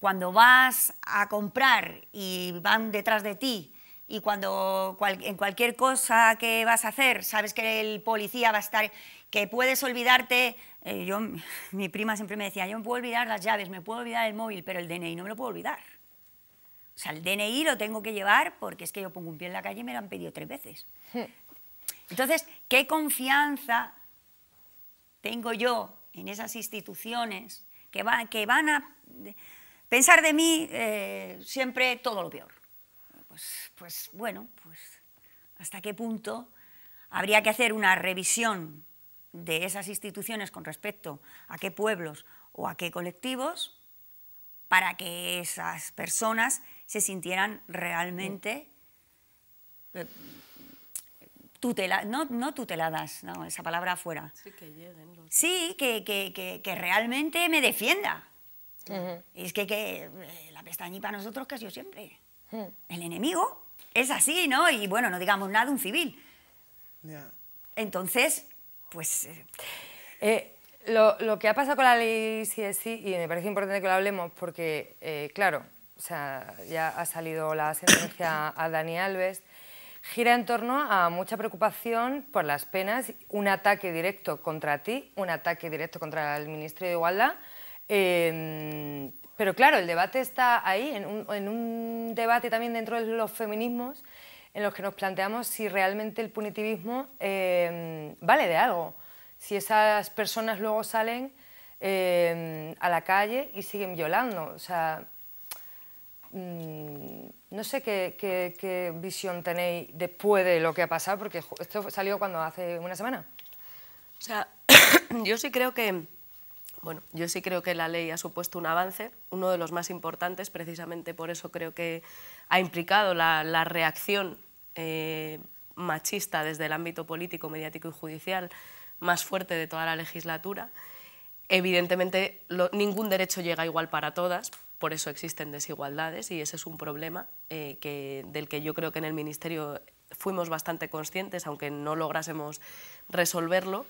cuando vas a comprar y van detrás de ti y cuando en cualquier cosa que vas a hacer sabes que el policía va a estar que puedes olvidarte, eh, yo, mi prima siempre me decía, yo me puedo olvidar las llaves, me puedo olvidar el móvil, pero el DNI no me lo puedo olvidar. O sea, el DNI lo tengo que llevar porque es que yo pongo un pie en la calle y me lo han pedido tres veces. Entonces, ¿qué confianza tengo yo en esas instituciones que, que van a pensar de mí eh, siempre todo lo peor? Pues, pues bueno, pues hasta qué punto habría que hacer una revisión de esas instituciones con respecto a qué pueblos o a qué colectivos para que esas personas se sintieran realmente eh, no, no, tuteladas, esa palabra fuera. Sí, que que, realmente me defienda. es que, que eh, la pestañita para nosotros casi siempre. El enemigo es así, ¿no? Y bueno, no digamos nada, un civil. Entonces, pues... Eh, eh, lo, que ha pasado con la ley sí es sí, y me parece importante que lo hablemos, porque, eh, claro, o sea, ya ha salido la sentencia a Dani Alves, gira en torno a mucha preocupación por las penas, un ataque directo contra ti, un ataque directo contra el Ministerio de Igualdad. Em, pero claro, el debate está ahí, en un, en un debate también dentro de los feminismos, en los que nos planteamos si realmente el punitivismo em, vale de algo, si esas personas luego salen em, a la calle y siguen violando. O sea, mm, no sé qué, qué, visión tenéis después de lo que ha pasado, porque esto salió cuando hace una semana. O sea, yo sí creo que bueno, yo sí creo que la ley ha supuesto un avance, uno de los más importantes, precisamente por eso creo que ha implicado la, reacción eh, machista desde el ámbito político, mediático y judicial más fuerte de toda la legislatura. Evidentemente, ningún derecho llega igual para todas, por eso existen desigualdades y ese es un problema eh, del que yo creo que en el Ministerio fuimos bastante conscientes, aunque no lográsemos resolverlo.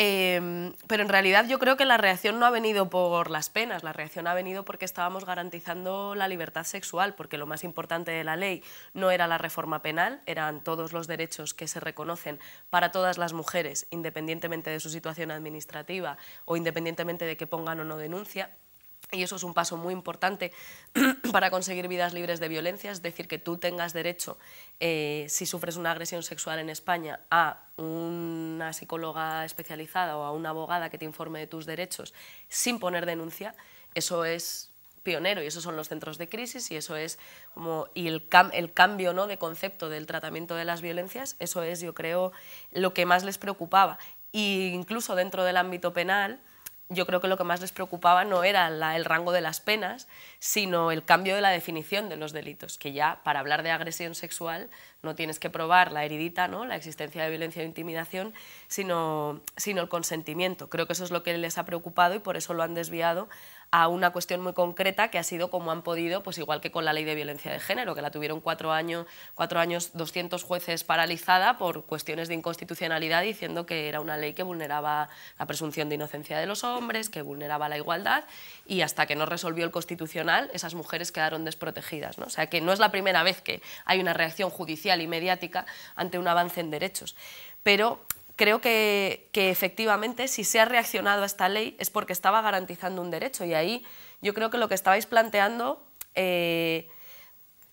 Em, pero en realidad yo creo que la reacción no ha venido por las penas, la reacción ha venido porque estábamos garantizando la libertad sexual, porque lo más importante de la ley no era la reforma penal, eran todos los derechos que se reconocen para todas las mujeres, independientemente de su situación administrativa o independientemente de que pongan o no denuncia. Y eso es un paso muy importante para conseguir vidas libres de violencia, es decir, que tú tengas derecho, eh, si sufres una agresión sexual en España, a una psicóloga especializada o a una abogada que te informe de tus derechos sin poner denuncia. Eso es pionero y esos son los centros de crisis y eso es el, el cambio ¿no? de concepto del tratamiento de las violencias, eso es yo creo lo que más les preocupaba. E incluso dentro del ámbito penal, yo creo que lo que más les preocupaba no era la, el rango de las penas, sino el cambio de la definición de los delitos, que ya para hablar de agresión sexual no tienes que probar la heridita, ¿no? la existencia de violencia o intimidación, sino, sino el consentimiento. Creo que eso es lo que les ha preocupado y por eso lo han desviado a una cuestión muy concreta que ha sido como han podido, pues igual que con la ley de violencia de género, que la tuvieron cuatro años, cuatro años 200 jueces paralizada por cuestiones de inconstitucionalidad diciendo que era una ley que vulneraba la presunción de inocencia de los hombres, que vulneraba la igualdad y hasta que no resolvió el constitucional esas mujeres quedaron desprotegidas. ¿no? O sea que no es la primera vez que hay una reacción judicial y mediática ante un avance en derechos. Pero creo que, efectivamente si se ha reaccionado a esta ley es porque estaba garantizando un derecho y ahí yo creo que lo que estabais planteando, eh,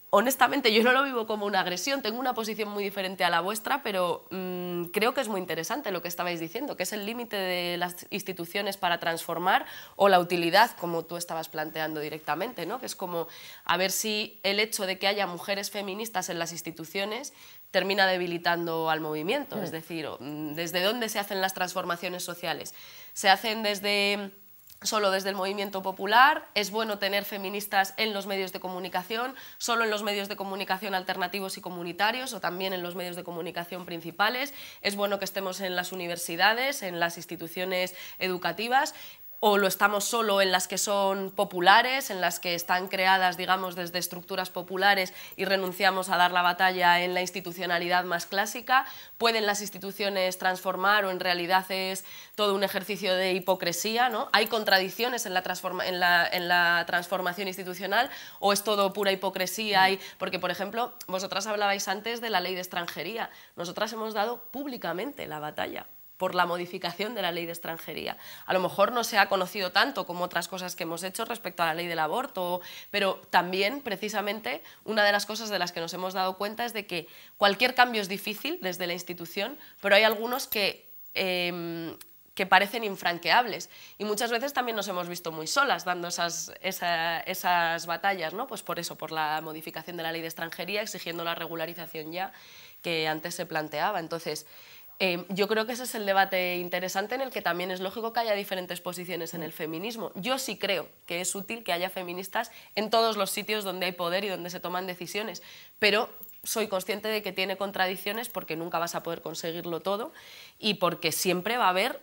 honestamente yo no lo vivo como una agresión, tengo una posición muy diferente a la vuestra, pero mm, creo que es muy interesante lo que estabais diciendo, que es el límite de las instituciones para transformar o la utilidad, como tú estabas planteando directamente, ¿no? que es como a ver si el hecho de que haya mujeres feministas en las instituciones termina debilitando al movimiento. Es mm. decir, mm, ¿desde dónde se hacen las transformaciones sociales? ¿Se hacen desde solo desde el movimiento popular, es bueno tener feministas en los medios de comunicación, solo en los medios de comunicación alternativos y comunitarios o también en los medios de comunicación principales, es bueno que estemos en las universidades, en las instituciones educativas o lo estamos solo en las que son populares, en las que están creadas, digamos, desde estructuras populares y renunciamos a dar la batalla en la institucionalidad más clásica? ¿Pueden las instituciones transformar o en realidad es todo un ejercicio de hipocresía? ¿no? ¿Hay contradicciones en la, transformación institucional o es todo pura hipocresía? Mm. porque, por ejemplo, vosotras hablabais antes de la ley de extranjería. Nosotras hemos dado públicamente la batalla por la modificación de la ley de extranjería. A lo mejor no se ha conocido tanto como otras cosas que hemos hecho respecto a la ley del aborto, pero también precisamente una de las cosas de las que nos hemos dado cuenta es de que cualquier cambio es difícil desde la institución, pero hay algunos que... Em, que parecen infranqueables. Y muchas veces también nos hemos visto muy solas dando esas, esas batallas, ¿no? Pues por eso, por la modificación de la ley de extranjería, exigiendo la regularización ya que antes se planteaba. Entonces, Em, yo creo que ese es el debate interesante en el que también es lógico que haya diferentes posiciones en el mm. feminismo. Yo sí creo que es útil que haya feministas en todos los sitios donde hay poder y donde se toman decisiones, pero soy consciente de que tiene contradicciones porque nunca vas a poder conseguirlo todo y porque siempre va a haber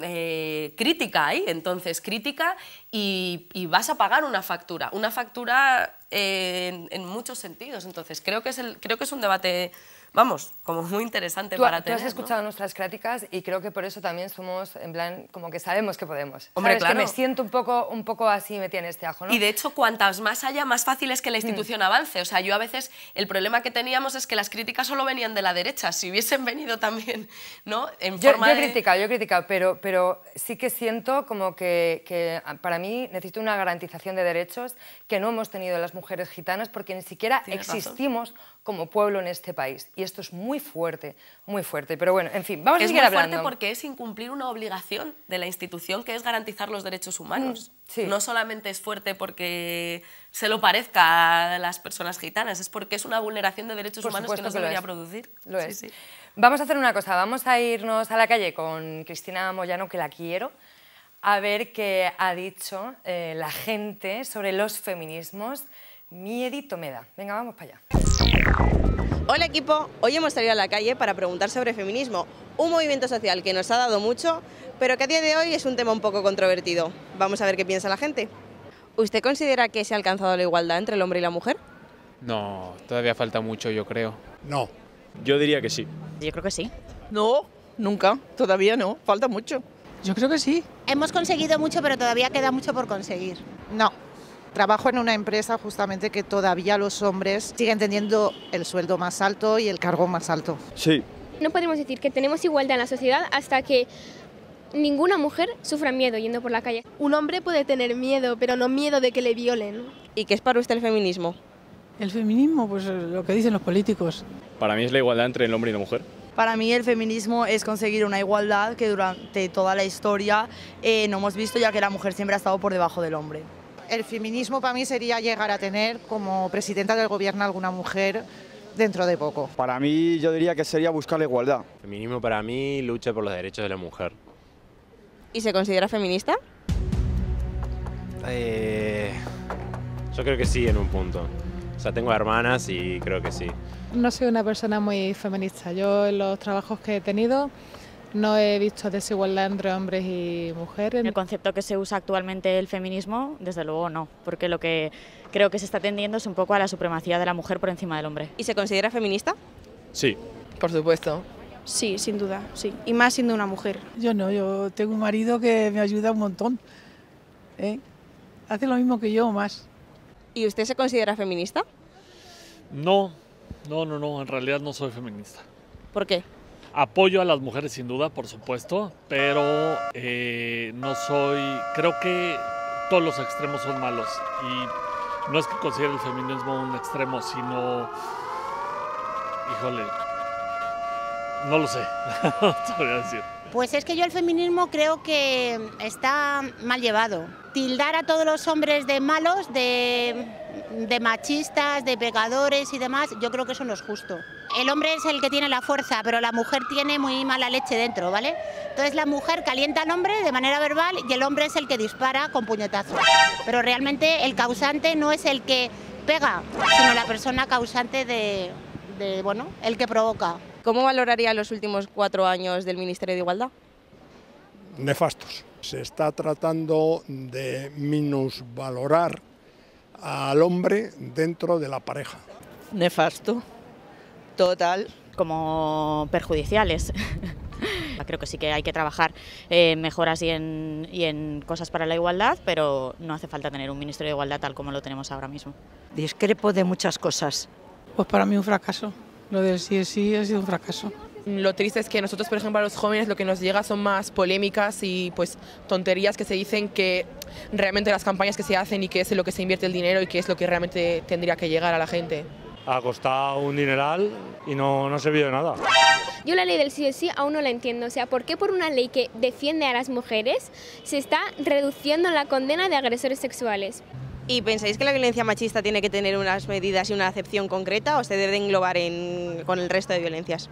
eh, crítica ahí, entonces crítica y, vas a pagar una factura, una factura eh, en, muchos sentidos, entonces creo que es, creo que es un debate vamos, como muy interesante para todos. Tú has escuchado nuestras críticas y creo que por eso también somos, en plan, como que sabemos que podemos. Hombre, claro. me siento un poco, un poco así me tiene este ajo, ¿no? Y de hecho, cuantas más haya, más fácil es que la mm. institución avance. O sea, yo a veces, el problema que teníamos es que las críticas solo venían de la derecha. Si hubiesen venido también, ¿no? En yo, forma yo he criticado, yo he criticado, pero, pero sí que siento como que, para mí necesito una garantización de derechos que no hemos tenido las mujeres gitanas porque ni siquiera existimos como pueblo en este país. Y esto es muy fuerte, muy fuerte. Pero bueno, en fin, vamos a seguir hablando. Es fuerte porque es incumplir una obligación de la institución que es garantizar los derechos humanos. Mm, no solamente es fuerte porque se lo parezca a las personas gitanas, es porque es una vulneración de derechos humanos que no se debería producir. Lo es. Vamos a hacer una cosa, vamos a irnos a la calle con Cristina Moyano, que la quiero, a ver qué ha dicho eh, la gente sobre los feminismos. Miedito me da. Venga, vamos para allá. Hola equipo, hoy hemos salido a la calle para preguntar sobre feminismo, un movimiento social que nos ha dado mucho, pero que a día de hoy es un tema un poco controvertido. Vamos a ver qué piensa la gente. ¿Usted considera que se ha alcanzado la igualdad entre el hombre y la mujer? No, todavía falta mucho, yo creo. No. Yo diría que sí. Yo creo que sí. No, nunca, todavía no, falta mucho. Yo creo que sí. Hemos conseguido mucho, pero todavía queda mucho por conseguir. No, Trabajo en una empresa justamente que todavía los hombres siguen teniendo el sueldo más alto y el cargo más alto. Sí. No podemos decir que tenemos igualdad en la sociedad hasta que ninguna mujer sufra miedo yendo por la calle. Un hombre puede tener miedo, pero no miedo de que le violen. ¿Y qué es para usted el feminismo? El feminismo, pues eh, lo que dicen los políticos. Para mí es la igualdad entre el hombre y la mujer. Para mí el feminismo es conseguir una igualdad que durante toda la historia eh, no hemos visto, ya que la mujer siempre ha estado por debajo del hombre el feminismo para mí sería llegar a tener como presidenta del gobierno alguna mujer dentro de poco. Para mí yo diría que sería buscar la igualdad. Feminismo para mí lucha por los derechos de la mujer. ¿Y se considera feminista? Eh, yo creo que sí en un punto. O sea, tengo hermanas y creo que sí. No soy una persona muy feminista. Yo en los trabajos que he tenido no he visto desigualdad entre hombres y mujeres. El concepto que se usa actualmente el feminismo, desde luego no, porque lo que creo que se está tendiendo es un poco a la supremacía de la mujer por encima del hombre. ¿Y se considera feminista? Sí. Por supuesto. Sí, sin duda, sí. Y más siendo una mujer. Yo no, yo tengo un marido que me ayuda un montón. ¿eh? Hace lo mismo que yo más. ¿Y usted se considera feminista? No, no, no, no, en realidad no soy feminista. ¿Por qué? Apoyo a las mujeres sin duda, por supuesto, pero eh, no soy, creo que todos los extremos son malos y no es que considere el feminismo un extremo, sino, híjole, no lo sé, Pues es que yo el feminismo creo que está mal llevado. Tildar a todos los hombres de malos, de, de machistas, de pecadores y demás, yo creo que eso no es justo el hombre es el que tiene la fuerza, pero la mujer tiene muy mala leche dentro, ¿vale? Entonces la mujer calienta al hombre de manera verbal y el hombre es el que dispara con puñetazos. Pero realmente el causante no es el que pega, sino la persona causante de, bueno, el que provoca. ¿Cómo valoraría los últimos cuatro años del Ministerio de Igualdad? Nefastos. Se está tratando de minusvalorar al hombre dentro de la pareja. Nefasto. Total. Como perjudiciales. Creo que sí que hay que trabajar eh, en mejoras y en, cosas para la igualdad, pero no hace falta tener un ministro de igualdad tal como lo tenemos ahora mismo. Discrepo de muchas cosas. Pues para mí un fracaso. Lo del sí ha sido un fracaso. Lo triste es que nosotros, por ejemplo, a los jóvenes lo que nos llega son más polémicas y pues tonterías que se dicen que realmente las campañas que se hacen y que es en lo que se invierte el dinero y que es lo que realmente tendría que llegar a la gente ha costado un dineral y no, no servido de nada. Yo la ley del sí o sí aún no la entiendo. O sea, ¿por qué por una ley que defiende a las mujeres se está reduciendo la condena de agresores sexuales? ¿Y pensáis que la violencia machista tiene que tener unas medidas y una acepción concreta o se debe englobar en, con el resto de violencias?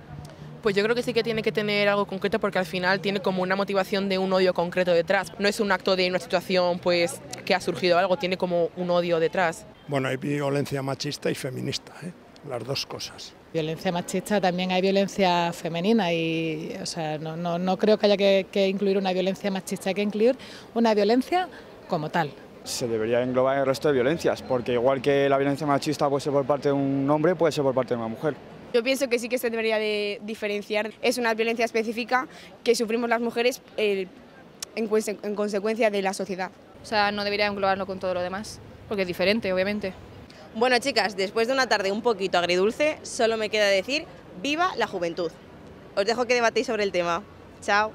Pues yo creo que sí que tiene que tener algo concreto porque al final tiene como una motivación de un odio concreto detrás. No es un acto de una situación pues que ha surgido algo, tiene como un odio detrás. Bueno, hay violencia machista y feminista, ¿eh? las dos cosas. Violencia machista, también hay violencia femenina y no, creo que haya que, incluir una violencia machista, hay que incluir una violencia como tal. Se debería englobar el resto de violencias, porque igual que la violencia machista puede ser por parte de un hombre, puede ser por parte de una mujer. Yo pienso que sí que se debería de diferenciar. Es una violencia específica que sufrimos las mujeres eh, en consecuencia de la sociedad. O sea, no debería englobarlo con todo lo demás porque es diferente, obviamente. Bueno, chicas, después de una tarde un poquito agridulce, solo me queda decir viva la juventud. Os dejo que debatéis sobre el tema. Chao.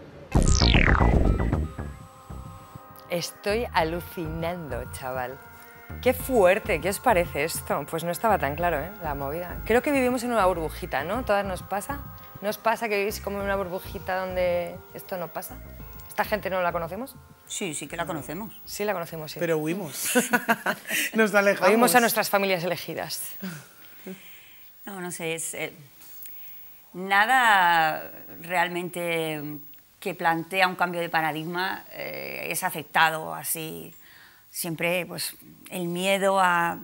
Estoy alucinando, chaval. Qué fuerte, ¿qué os parece esto? Pues no estaba tan claro, ¿eh? La movida. Creo que vivimos en una burbujita, ¿no? ¿Todas nos pasa? ¿Nos pasa que vivís como en una burbujita donde esto no pasa? ¿Esta gente no la conocemos? Sí, sí que la mm. conocemos. Sí, la conocemos, sí. Pero huimos. Nos alejamos. Huimos a nuestras familias elegidas. No, no sé, es... Eh, nada realmente que plantea un cambio de paradigma eh, es aceptado así. Siempre pues, el miedo a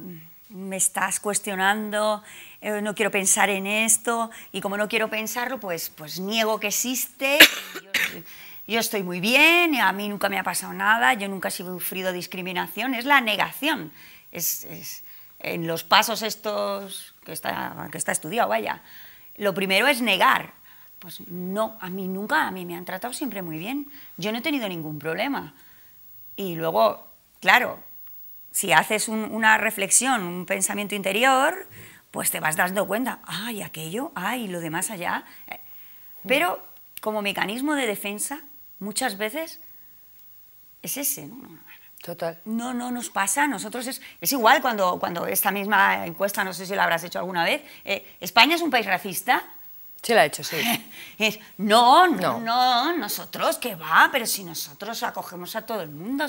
me estás cuestionando, eh, no quiero pensar en esto, y como no quiero pensarlo, pues, pues niego que existe yo estoy muy bien, a mí nunca me ha pasado nada, yo nunca he sufrido discriminación, es la negación. Es, en los pasos estos que está, que está estudiado, vaya, lo primero es negar. Pues no, a mí nunca, a mí me han tratado siempre muy bien, yo no he tenido ningún problema. Y luego, claro, si haces una reflexión, un pensamiento interior, pues te vas dando cuenta, ay, aquello, ay, lo demás allá. Eh, pero como mecanismo de defensa, muchas veces es ese, ¿no? Total. No, no nos pasa. nosotros es, es igual cuando, cuando esta misma encuesta, no sé si la habrás hecho alguna vez, eh, ¿España es un país racista? Sí, la ha he hecho, sí. no, no, no, nosotros, que va? Pero si nosotros acogemos a todo el mundo,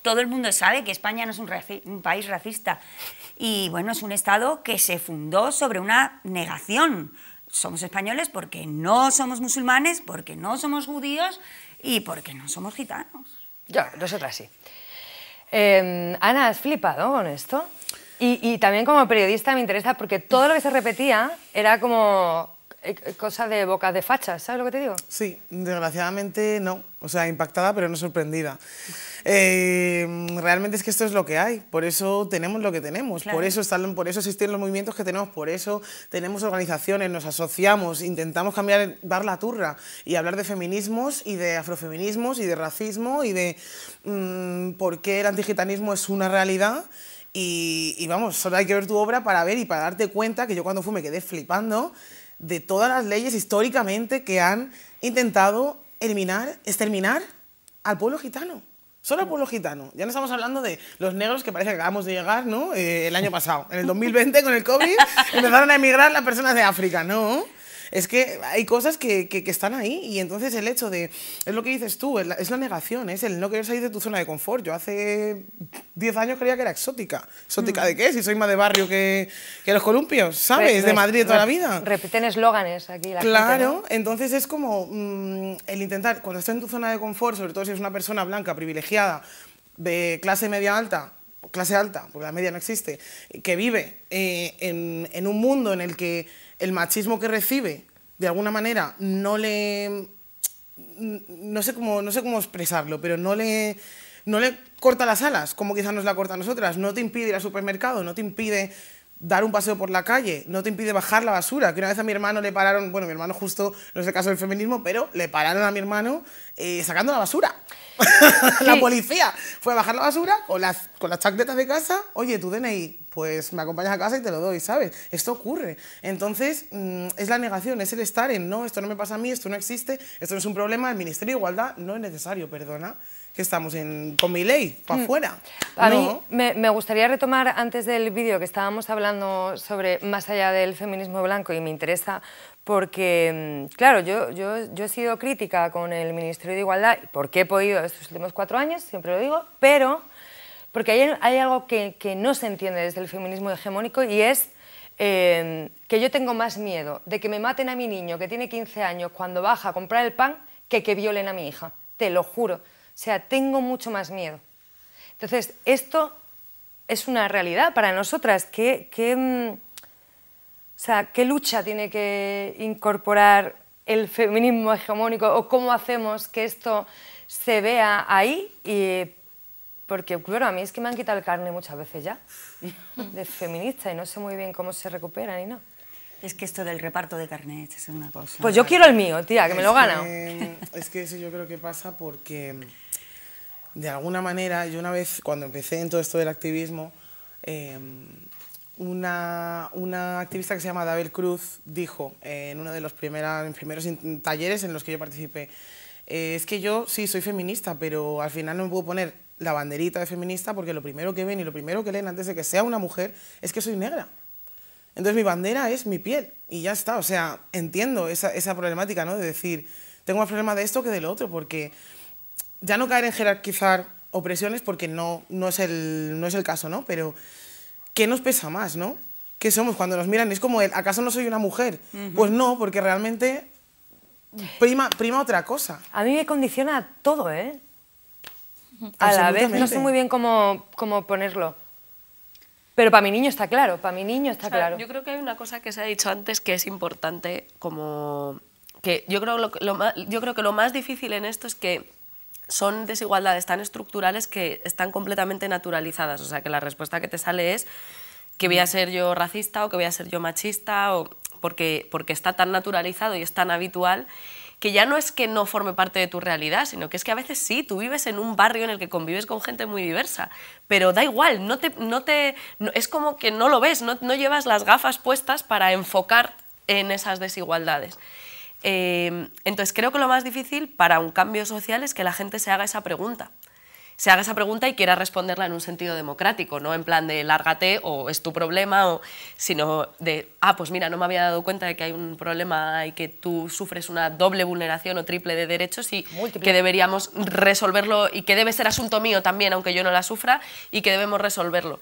todo, el mundo sabe que España no es un, país racista. Y bueno, es un Estado que se fundó sobre una negación. Somos españoles porque no somos musulmanes, porque no somos judíos, y porque no somos gitanos. Yo, nosotras sí. Em, Ana, ¿has flipado con esto? Y, también como periodista me interesa porque todo lo que se repetía era como eh, cosa de boca de fachas, ¿sabes lo que te digo? Sí, desgraciadamente no. O sea, impactada pero no sorprendida. Eh, realmente es que esto es lo que hay, por eso tenemos lo que tenemos, por, eso están, por eso existen los movimientos que tenemos, por eso tenemos organizaciones, nos asociamos, intentamos cambiar, dar la turra y hablar de feminismos y de afrofeminismos y de racismo y de mm, por qué el antigitanismo es una realidad. Y, y, vamos, solo hay que ver tu obra para ver y para darte cuenta que yo cuando fui me quedé flipando de todas las leyes históricamente que han intentado eliminar, exterminar al pueblo gitano. Solo el pueblo gitano. Ya no estamos hablando de los negros que parece que acabamos de llegar, ¿no? Eh, el año pasado, en el 2020 con el COVID, empezaron a emigrar las personas de África, ¿no? es que hay cosas que, están ahí y entonces el hecho de, es lo que dices tú, es la, negación, es el no querer salir de tu zona de confort. Yo hace 10 años creía que era exótica. ¿Exótica mm. de qué? Si soy más de barrio que, los columpios, ¿sabes? de Madrid de toda la vida. Repiten eslóganes aquí. La claro, entonces es como mm, el intentar, cuando estás en tu zona de confort, sobre todo si eres una persona blanca, privilegiada, de clase media alta, clase alta, porque la media no existe, que vive eh, en un mundo en el que el machismo que recibe, de alguna manera, no le... No sé cómo, no sé cómo expresarlo, pero no le, no le corta las alas, como quizás nos la corta a nosotras. No te impide ir al supermercado, no te impide dar un paseo por la calle, no te impide bajar la basura. Que una vez a mi hermano le pararon, bueno, mi hermano justo no es el caso del feminismo, pero le pararon a mi hermano eh, sacando la basura. la policía fue a bajar la basura con las, con las de casa. Oye, tú DNI, pues me acompañas a casa y te lo doy, ¿sabes? Esto ocurre. Entonces, mm, es la negación, es el estar en no, esto no me pasa a mí, esto no existe, esto no es un problema. El Ministerio de Igualdad no es necesario, perdona que estamos en, con mi ley, para afuera. Mm. A mí me, me, gustaría retomar antes del vídeo que estábamos hablando sobre más allá del feminismo blanco y me interesa porque, mm, claro, yo, yo, he sido crítica con el Ministerio de Igualdad, porque he podido estos últimos cuatro años, siempre lo digo, pero porque hay, algo que, no se entiende desde el feminismo hegemónico y es em, que yo tengo más miedo de que me maten a mi niño que tiene 15 años cuando baja a comprar el pan que que violen a mi hija, te lo juro. O sea, tengo mucho más miedo. Entonces, esto es una realidad para nosotras. que o sea, ¿qué lucha tiene que incorporar el feminismo hegemónico o cómo hacemos que esto se vea ahí? Y, porque, claro, a mí es que me han quitado el carne muchas veces ya, de feminista, y no sé muy bien cómo se recupera ni no. Es que esto del reparto de carnet es una cosa. Pues yo quiero el mío, tía, que me lo gano. es que eso yo creo que pasa porque, de alguna manera, yo una vez, cuando empecé en todo esto del activismo, em, una, activista que se llama Dabel Cruz dijo en uno de los primeros, talleres en los que yo participé, eh, es que yo sí soy feminista, pero al final no me puedo poner la banderita de feminista porque lo primero que ven y lo primero que leen antes de que sea una mujer es que soy negra. Entonces mi bandera es mi piel y ya está. O sea, entiendo esa, problemática, ¿no? De decir, tengo más problema de esto que del otro, porque ya no caer en jerarquizar opresiones porque no, no, es, el, no es el caso, ¿no? Pero ¿qué nos pesa más, no? ¿Qué somos cuando nos miran? Es como, el, ¿acaso no soy una mujer? Pues no, porque realmente prima, prima otra cosa. A mí me condiciona todo, ¿eh? A la vez, no sé muy bien cómo, ponerlo. Pero para mi niño está claro, para mi niño está claro. Yo creo que hay una cosa que se ha dicho antes que es importante como que yo creo, lo, yo creo que lo más difícil en esto es que son desigualdades tan estructurales que están completamente naturalizadas. O sea, que la respuesta que te sale es que voy a ser yo racista o que voy a ser yo machista, o porque, está tan naturalizado y es tan habitual que ya no es que no forme parte de tu realidad, sino que es que a veces sí, tú vives en un barrio en el que convives con gente muy diversa, pero da igual, no te, es como que no lo ves, no llevas las gafas puestas para enfocar en esas desigualdades. Em, entonces creo que lo más difícil para un cambio social es que la gente se haga esa pregunta. Se haga esa pregunta y quiera responderla en un sentido democrático, no en plan de lárgate o es tu problema, sino de, ah, pues mira, no me había dado cuenta de que hay un problema y que tú sufres una doble vulneración o triple de derechos y que deberíamos resolverlo y que debe ser asunto mío también, aunque yo no la sufra, y que debemos resolverlo.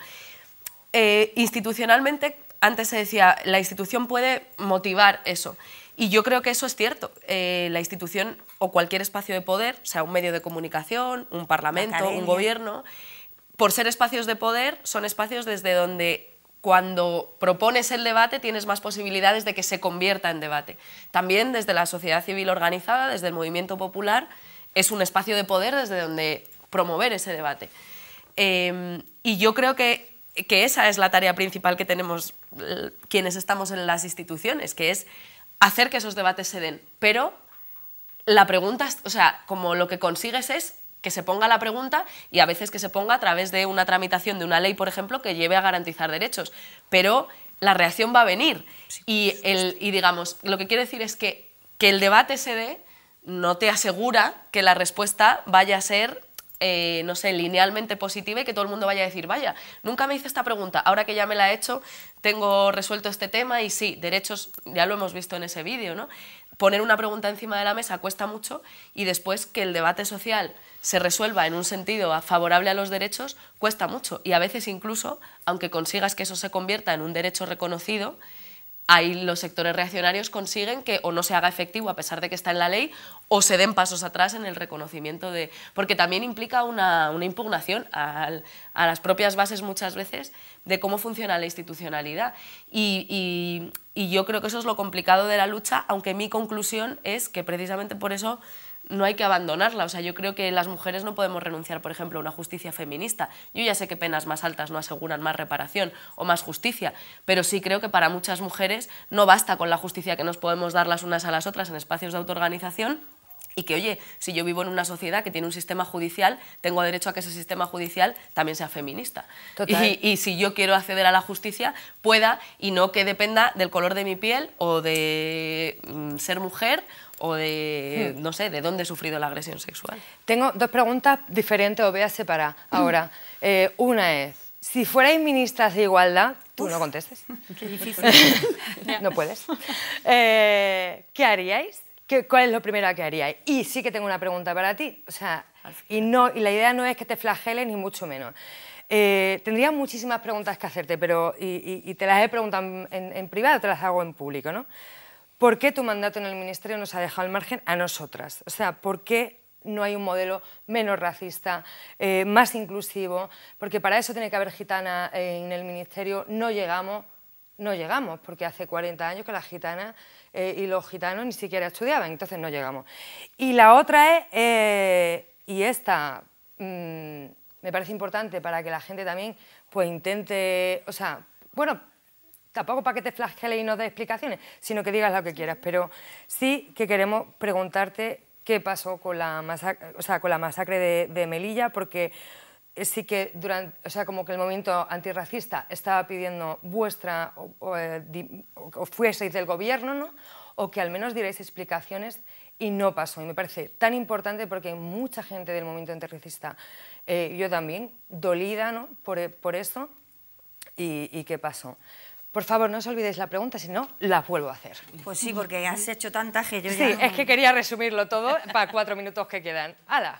Eh, institucionalmente, antes se decía, la institución puede motivar eso. Y yo creo que eso es cierto. Eh, la institución o cualquier espacio de poder, sea, un medio de comunicación, un parlamento, un gobierno, por ser espacios de poder, son espacios desde donde cuando propones el debate tienes más posibilidades de que se convierta en debate. También desde la sociedad civil organizada, desde el movimiento popular, es un espacio de poder desde donde promover ese debate. Em, y yo creo que, que esa es la tarea principal que tenemos quienes estamos en las instituciones, que es hacer que esos debates se den. Pero la pregunta, o sea, como lo que consigues es que se ponga la pregunta y a veces que se ponga a través de una tramitación de una ley, por ejemplo, que lleve a garantizar derechos. Pero la reacción va a venir. y, el, y digamos, lo que quiero decir es que que el debate se dé no te asegura que la respuesta vaya a ser eh, no sé, linealmente positiva y que todo el mundo vaya a decir, vaya, nunca me hice esta pregunta, ahora que ya me la he hecho, tengo resuelto este tema y sí, derechos, ya lo hemos visto en ese vídeo, ¿no? Poner una pregunta encima de la mesa cuesta mucho y después que el debate social se resuelva en un sentido favorable a los derechos cuesta mucho y a veces incluso, aunque consigas que eso se convierta en un derecho reconocido, ahí los sectores reaccionarios consiguen que o no se haga efectivo a pesar de que está en la ley o se den pasos atrás en el reconocimiento de... porque también implica una, impugnación a las propias bases muchas veces de cómo funciona la institucionalidad. y yo creo que eso es lo complicado de la lucha, aunque mi conclusión es que precisamente por eso no hay que abandonarla. O sea, yo creo que las mujeres no podemos renunciar, por ejemplo, a una justicia feminista. Yo ya sé que penas más altas no aseguran más reparación o más justicia, pero sí creo que para muchas mujeres no basta con la justicia que nos podemos dar las unas a las otras en espacios de autoorganización y que, oye, si yo vivo en una sociedad que tiene un sistema judicial, tengo derecho a que ese sistema judicial también sea feminista. Y, si yo quiero acceder a la justicia, pueda y no que dependa del color de mi piel o de mm, ser mujer o de, hmm. no sé, de dónde he sufrido la agresión sexual. Tengo dos preguntas diferentes, o voy a hmm. ahora. Eh, una es, si fuerais ministras de Igualdad, tú no contestes. no puedes. Eh, ¿Qué haríais? ¿Cuál es lo primero que haríais? Y sí que tengo una pregunta para ti. y, no, y la idea no es que te flageles, ni mucho menos. Eh, tendría muchísimas preguntas que hacerte, pero y, te las he preguntado en, en, privado, te las hago en público, ¿no? ¿por qué tu mandato en el Ministerio nos ha dejado al margen a nosotras? O sea, ¿por qué no hay un modelo menos racista, eh, más inclusivo? Porque para eso tiene que haber gitana eh, en el Ministerio, no llegamos, no llegamos, porque hace 40 años que la gitana eh, y los gitanos ni siquiera estudiaban, entonces no llegamos. Y la otra es, y esta mm, me parece importante para que la gente también pues intente, o sea, bueno, tampoco para que te flageles y no des explicaciones, sino que digas lo que quieras, pero sí que queremos preguntarte qué pasó con la masacre, o sea, con la masacre de, Melilla, porque sí que durante, o sea, como que el movimiento antirracista estaba pidiendo vuestra, eh, o, fueseis del gobierno, ¿no? o que al menos dierais explicaciones y no pasó. Y me parece tan importante porque hay mucha gente del movimiento antirracista, eh, yo también, dolida ¿no? por, por eso y, y qué pasó. Por favor, no os olvidéis la pregunta, si no, la vuelvo a hacer. Pues sí, porque has hecho tanta que yo sí, ya... es que quería resumirlo todo para cuatro minutos que quedan. ¡Hala!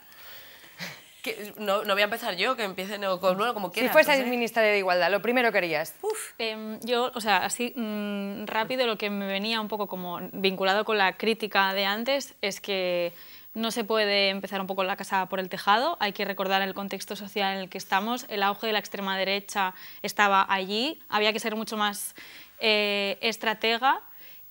no, voy a empezar yo, que empiece o con uno como quieras. Si fuese entonces... ministra de Igualdad, lo primero que harías. Uf. Em, yo, o sea, así mm, rápido, lo que me venía un poco como vinculado con la crítica de antes es que no se puede empezar un poco la casa por el tejado, hay que recordar el contexto social en el que estamos, el auge de la extrema derecha estaba allí, había que ser mucho más eh, estratega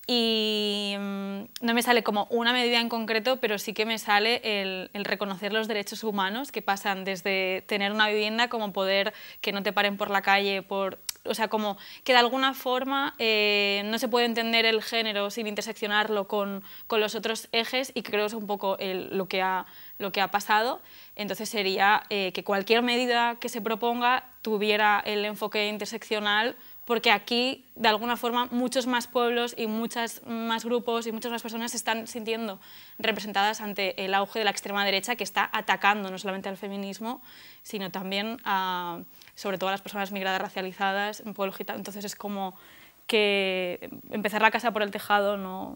y mm, no me sale como una medida en concreto, pero sí que me sale el, el, reconocer los derechos humanos que pasan desde tener una vivienda como poder que no te paren por la calle por o sea, como que de alguna forma eh, no se puede entender el género sin interseccionarlo con, los otros ejes y creo que es un poco lo, que ha, pasado. Entonces sería eh, que cualquier medida que se proponga tuviera el enfoque interseccional porque aquí, de alguna forma, muchos más pueblos y muchos más grupos y muchas más personas se están sintiendo representadas ante el auge de la extrema derecha que está atacando no solamente al feminismo, sino también a, sobre todo a las personas migradas racializadas en pueblo gitano. Entonces es como que empezar la casa por el tejado no,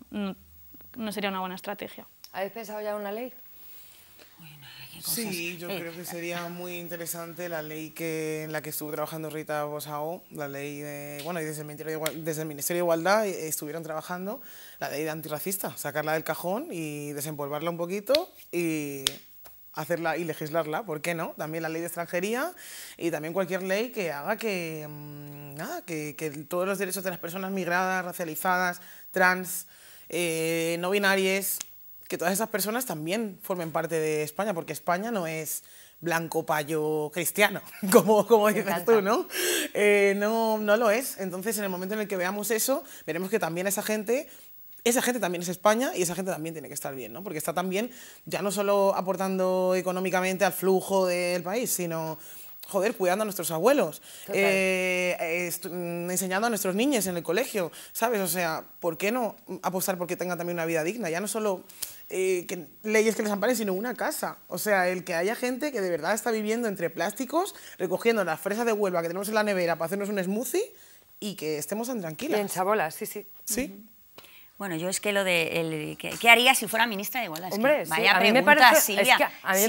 sería una buena estrategia. ¿Habéis pensado ya una ley? Sí, yo eh, creo que eh, sería eh. muy interesante la ley que, en la que estuvo trabajando Rita Bosao, la ley de, bueno, y desde el Ministerio de, desde el Ministerio de Igualdad estuvieron trabajando la ley de antirracista, sacarla del cajón y desempolvarla un poquito y hacerla y legislarla, ¿por qué no? También la ley de extranjería y también cualquier ley que haga que, mm, nada, que, todos los derechos de las personas migradas, racializadas, trans, no binarias, que todas esas personas también formen parte de España, porque España no es blanco payo cristiano, como, como dices tú, ¿no? Eh, ¿no? No lo es. Entonces, en el momento en el que veamos eso, veremos que también esa gente esa gente también es España y esa gente también tiene que estar bien, ¿no? Porque está también ya no solo aportando económicamente al flujo del país, sino joder, cuidando a nuestros abuelos, eh, mm, enseñando a nuestros niños en el colegio, ¿sabes? O sea, ¿por qué no apostar porque tengan también una vida digna? Ya no solo eh, leyes que les amparen, sino una casa. O sea, el que haya gente que de verdad está viviendo entre plásticos, recogiendo las fresas de Huelva que tenemos en la nevera para hacernos un smoothie y que estemos tan tranquilas. en chabolas, sí, sí. Sí. Bueno, yo es que lo de el, ¿qué, haría si fuera ministra de Igualdad? Hombre, vaya pregunta, a mí me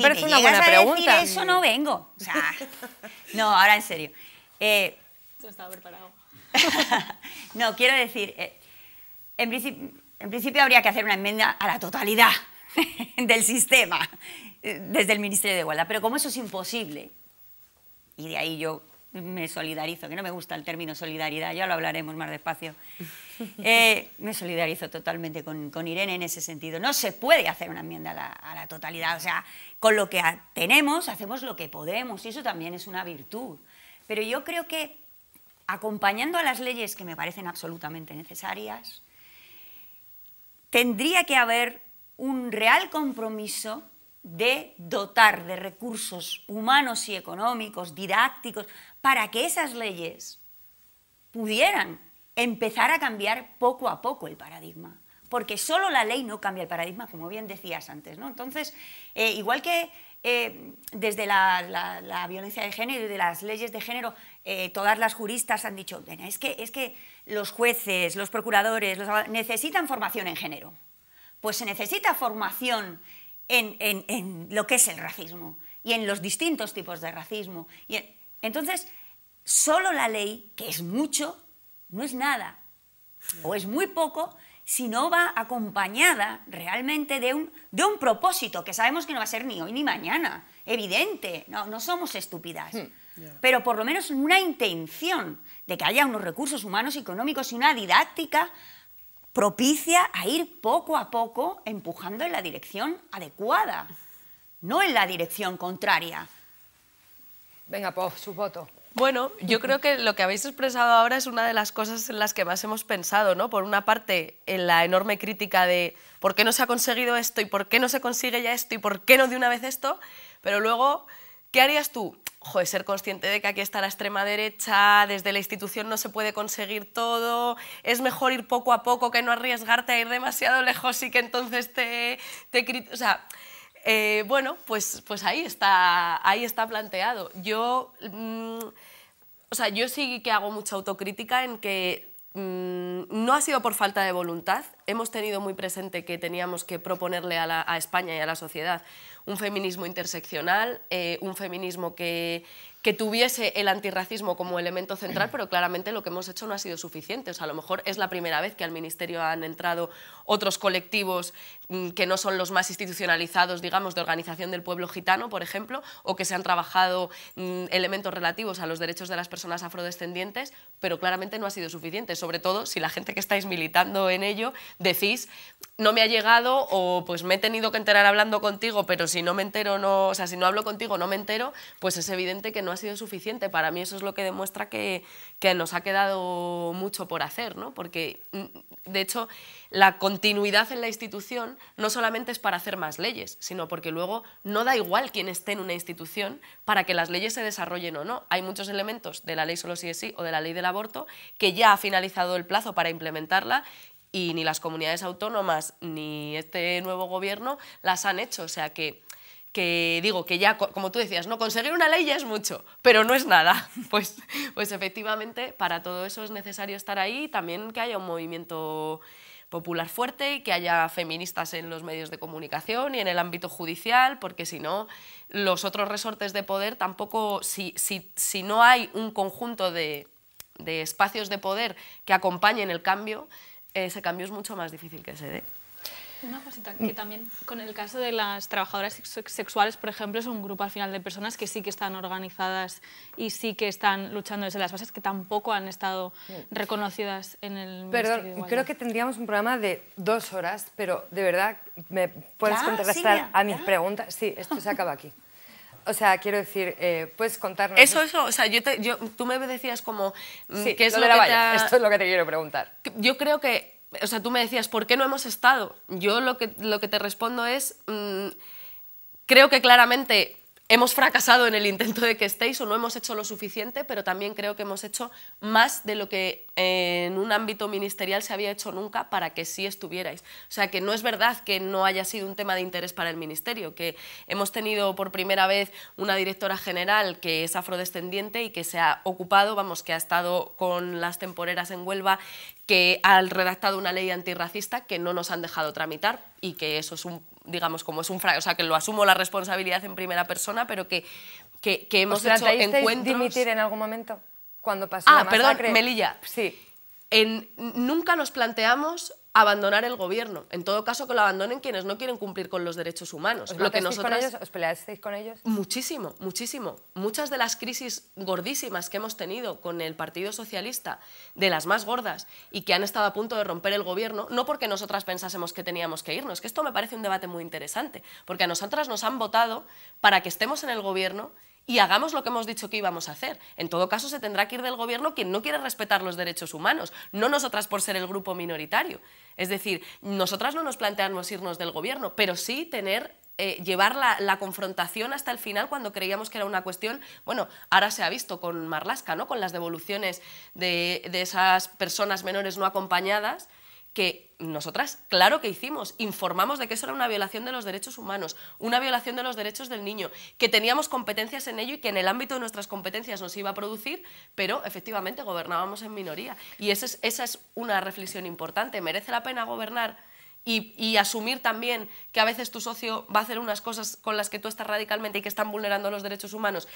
parece una buena a Decir eso no vengo. no, ahora en serio. Eh, estaba preparado. no, quiero decir, eh, en principio en principio habría que hacer una enmienda a la totalidad del sistema eh, desde el Ministerio de Igualdad, pero como eso es imposible, y de ahí yo me solidarizo, que no me gusta el término solidaridad, ya lo hablaremos más despacio, eh, me solidarizo totalmente con, Irene en ese sentido. No se puede hacer una enmienda a la, a la totalidad, o sea, con lo que tenemos hacemos lo que podemos y eso también es una virtud. Pero yo creo que acompañando a las leyes que me parecen absolutamente necesarias, tendría que haber un real compromiso de dotar de recursos humanos y económicos, didácticos, para que esas leyes pudieran empezar a cambiar poco a poco el paradigma. Porque solo la ley no cambia el paradigma, como bien decías antes. ¿no? Entonces, eh, igual que eh, desde la, violencia de género y de las leyes de género, eh, todas las juristas han dicho, es que, es que los jueces, los procuradores, necesitan formación en género. Pues se necesita formación en, lo que es el racismo y en los distintos tipos de racismo. Y entonces, solo la ley, que es mucho, no es nada, o es muy poco, si no va acompañada realmente de un, propósito que sabemos que no va a ser ni hoy ni mañana, evidente, no, somos estúpidas. Hmm pero por lo menos una intención de que haya unos recursos humanos, económicos y una didáctica propicia a ir poco a poco empujando en la dirección adecuada, no en la dirección contraria. Venga, por su voto. Bueno, yo creo que lo que habéis expresado ahora es una de las cosas en las que más hemos pensado, ¿no? Por una parte, en la enorme crítica de por qué no se ha conseguido esto y por qué no se consigue ya esto y por qué no de una vez esto, pero luego, ¿qué harías tú? joder, ser consciente de que aquí está la extrema derecha, desde la institución no se puede conseguir todo, es mejor ir poco a poco que no arriesgarte a ir demasiado lejos y que entonces te... te o sea, eh, bueno, pues, pues ahí, está, ahí está planteado. Yo, mm, yo sí que hago mucha autocrítica en que mm, no ha sido por falta de voluntad, hemos tenido muy presente que teníamos que proponerle a España y a la sociedad un feminismo interseccional, eh, un feminismo que, que tuviese el antirracismo como elemento central, pero claramente lo que hemos hecho no ha sido suficiente. O a lo mejor es la primera vez que al Ministerio han entrado otros colectivos mm, que no son los más institucionalizados, digamos, de organización del pueblo gitano, por ejemplo, o que se han trabajado mm, elementos relativos a los derechos de las personas afrodescendientes, pero claramente no ha sido suficiente, sobre todo si la gente que estáis militando en ello decís, no me ha llegado o pues me he tenido que enterar hablando contigo, pero si no me entero, no, o sea, si no hablo contigo no me entero, pues es evidente que no ha sido suficiente. Para mí eso es lo que demuestra que, nos ha quedado mucho por hacer, porque mm, de hecho la continuidad en la institución no solamente es para hacer más leyes, sino porque luego no da igual quién esté en una institución para que las leyes se desarrollen o no. Hay muchos elementos de la ley solo sí es sí o de la ley del aborto que ya ha finalizado el plazo para implementarla y ni las comunidades autónomas ni este nuevo gobierno las han hecho. O sea que que digo que ya, como tú decías, no conseguir una ley ya es mucho, pero no es nada. Pues, pues efectivamente, para todo eso es necesario estar ahí también que haya un movimiento popular fuerte, y que haya feministas en los medios de comunicación y en el ámbito judicial, porque si no, los otros resortes de poder tampoco, si, si, no hay un conjunto de espacios de poder que acompañen el cambio, ese cambio es mucho más difícil que se dé. Una cosita que también con el caso de las trabajadoras sexuales, por ejemplo, es un grupo al final de personas que sí que están organizadas y sí que están luchando desde las bases que tampoco han estado mm. reconocidas en el Perdón, creo que tendríamos un programa de dos horas, pero de verdad, ¿me puedes contestar a mis preguntas? Sí, esto se acaba aquí. O sea, quiero decir, eh, puedes contarnos. Eso, eso. O sea, yo, yo tú me decías como. Mm, sí, es lo, que Esto es lo que te quiero preguntar. Yo creo que o sea, tú me decías, ¿por qué no hemos estado? Yo lo que, lo que te respondo es, mm, creo que claramente hemos fracasado en el intento de que estéis o no hemos hecho lo suficiente, pero también creo que hemos hecho más de lo que eh, en un ámbito ministerial se había hecho nunca para que sí estuvierais. O sea, que no es verdad que no haya sido un tema de interés para el ministerio, que hemos tenido por primera vez una directora general que es afrodescendiente y que se ha ocupado, vamos, que ha estado con las temporeras en Huelva, que han redactado una ley antirracista que no nos han dejado tramitar y que eso es un, digamos, como es un fraude, o sea, que lo asumo la responsabilidad en primera persona, pero que, que, que hemos hecho encuentros... dimitir en algún momento cuando pasó ah, perdón, Melilla. Sí. nunca nos planteamos abandonar el gobierno. En todo caso, que lo abandonen quienes no quieren cumplir con los derechos humanos. ¿Os, lo que nosotras... con ellos? peleasteis con ellos? Muchísimo, muchísimo. Muchas de las crisis gordísimas que hemos tenido con el Partido Socialista, de las más gordas, y que han estado a punto de romper el gobierno, no porque nosotras pensásemos que teníamos que irnos, que esto me parece un debate muy interesante, porque a nosotras nos han votado para que estemos en el gobierno y hagamos lo que hemos dicho que íbamos a hacer. En todo caso, se tendrá que ir del gobierno quien no quiere respetar los derechos humanos, no nosotras por ser el grupo minoritario. Es decir, nosotras no nos planteamos irnos del gobierno, pero sí tener eh, llevar la, confrontación hasta el final cuando creíamos que era una cuestión, bueno, ahora se ha visto con Marlasca, ¿no? con las devoluciones de, de esas personas menores no acompañadas, que nosotras, claro que hicimos, informamos de que eso era una violación de los derechos humanos, una violación de los derechos del niño, que teníamos competencias en ello y que en el ámbito de nuestras competencias nos iba a producir, pero efectivamente gobernábamos en minoría. Y esa es, una reflexión importante. ¿Merece la pena gobernar? Y, y, asumir también que a veces tu socio va a hacer unas cosas con las que tú estás radicalmente y que están vulnerando los derechos humanos.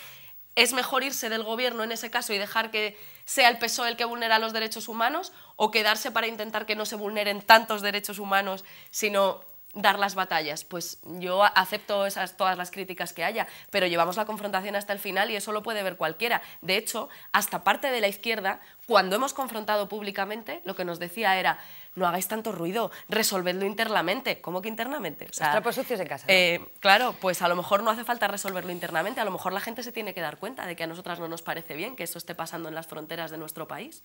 ¿Es mejor irse del gobierno en ese caso y dejar que sea el PSOE el que vulnera los derechos humanos o quedarse para intentar que no se vulneren tantos derechos humanos, sino dar las batallas. Pues yo acepto todas las críticas que haya, pero llevamos la confrontación hasta el final y eso lo puede ver cualquiera. De hecho, hasta parte de la izquierda, cuando hemos confrontado públicamente, lo que nos decía era, no hagáis tanto ruido, resolvedlo internamente. ¿Cómo que internamente? O sea, trapos pues sucios en casa. Eh, claro, pues a lo mejor no hace falta resolverlo internamente, a lo mejor la gente se tiene que dar cuenta de que a nosotras no nos parece bien que eso esté pasando en las fronteras de nuestro país.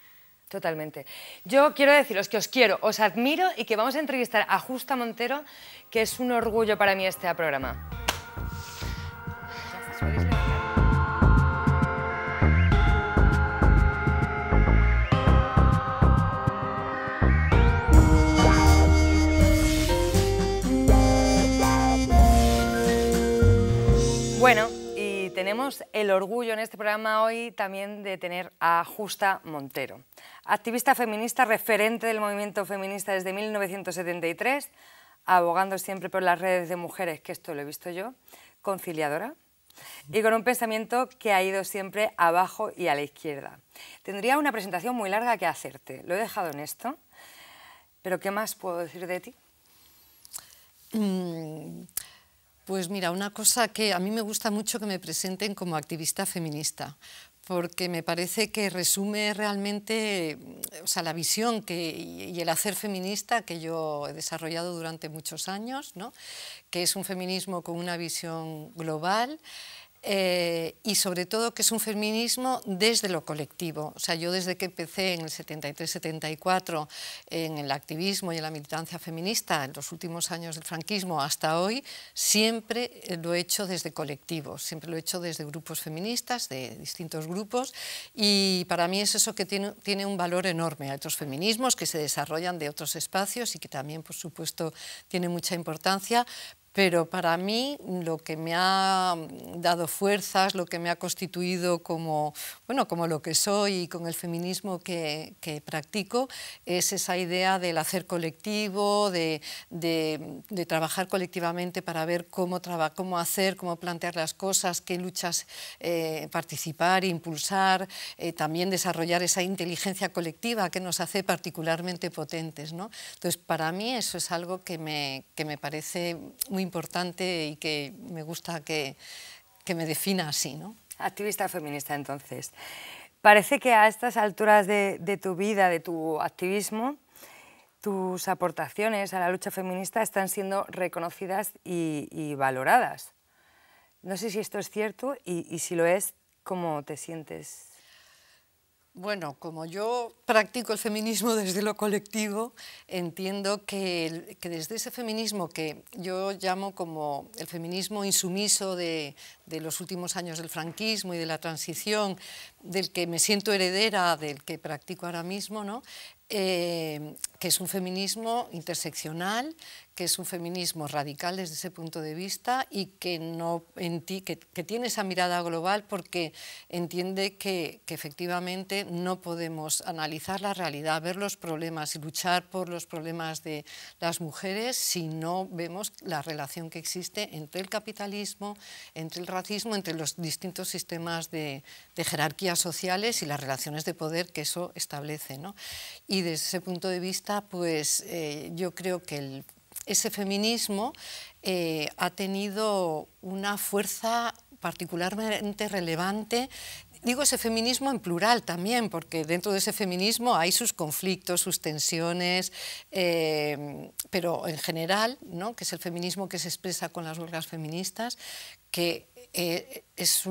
Totalmente. Yo quiero deciros que os quiero, os admiro y que vamos a entrevistar a Justa Montero, que es un orgullo para mí este programa. tenemos el orgullo en este programa hoy también de tener a Justa Montero, activista feminista, referente del movimiento feminista desde 1973, abogando siempre por las redes de mujeres, que esto lo he visto yo, conciliadora, y con un pensamiento que ha ido siempre abajo y a la izquierda. Tendría una presentación muy larga que hacerte, lo he dejado en esto, pero ¿qué más puedo decir de ti? Mm, pues mira, una cosa que a mí me gusta mucho que me presenten como activista feminista, porque me parece que resume realmente sea, la visión que, y el hacer feminista que yo he desarrollado durante muchos años, que es un feminismo con una visión global, eh, y sobre todo que es un feminismo desde lo colectivo. O sea, yo desde que empecé en el 73-74 en el activismo y en la militancia feminista, en los últimos años del franquismo hasta hoy, siempre lo he hecho desde colectivos, siempre lo he hecho desde grupos feministas, de distintos grupos, y para mí es eso que tiene, tiene un valor enorme. a otros feminismos que se desarrollan de otros espacios y que también, por supuesto, tiene mucha importancia, pero para mí lo que me ha dado fuerzas, lo que me ha constituido como, bueno, como lo que soy y con el feminismo que, practico, es esa idea del hacer colectivo, de, de, trabajar colectivamente para ver cómo, traba, cómo hacer, cómo plantear las cosas, qué luchas eh, participar, impulsar, eh, también desarrollar esa inteligencia colectiva que nos hace particularmente potentes. ¿no? Entonces, para mí eso es algo que me, que me parece muy importante y que me gusta que, que me defina así. ¿no? Activista feminista, entonces. Parece que a estas alturas de, de tu vida, de tu activismo, tus aportaciones a la lucha feminista están siendo reconocidas y, valoradas. No sé si esto es cierto y, y si lo es, ¿cómo te sientes bueno, como yo practico el feminismo desde lo colectivo, entiendo que, desde ese feminismo que yo llamo como el feminismo insumiso de, los últimos años del franquismo y de la transición, del que me siento heredera, del que practico ahora mismo, ¿no? Eh, que es un feminismo interseccional, que es un feminismo radical desde ese punto de vista y que, no, en ti, que, tiene esa mirada global porque entiende que, efectivamente no podemos analizar la realidad, ver los problemas y luchar por los problemas de las mujeres si no vemos la relación que existe entre el capitalismo, entre el racismo, entre los distintos sistemas de, jerarquías sociales y las relaciones de poder que eso establece. Y desde ese punto de vista pues eh, yo creo que ese feminismo eh, ha tenido una fuerza particularmente relevante digo ese feminismo en plural también, porque dentro de ese feminismo hay sus conflictos, sus tensiones, eh, pero en general, ¿no? que es el feminismo que se expresa con las huelgas feministas, que es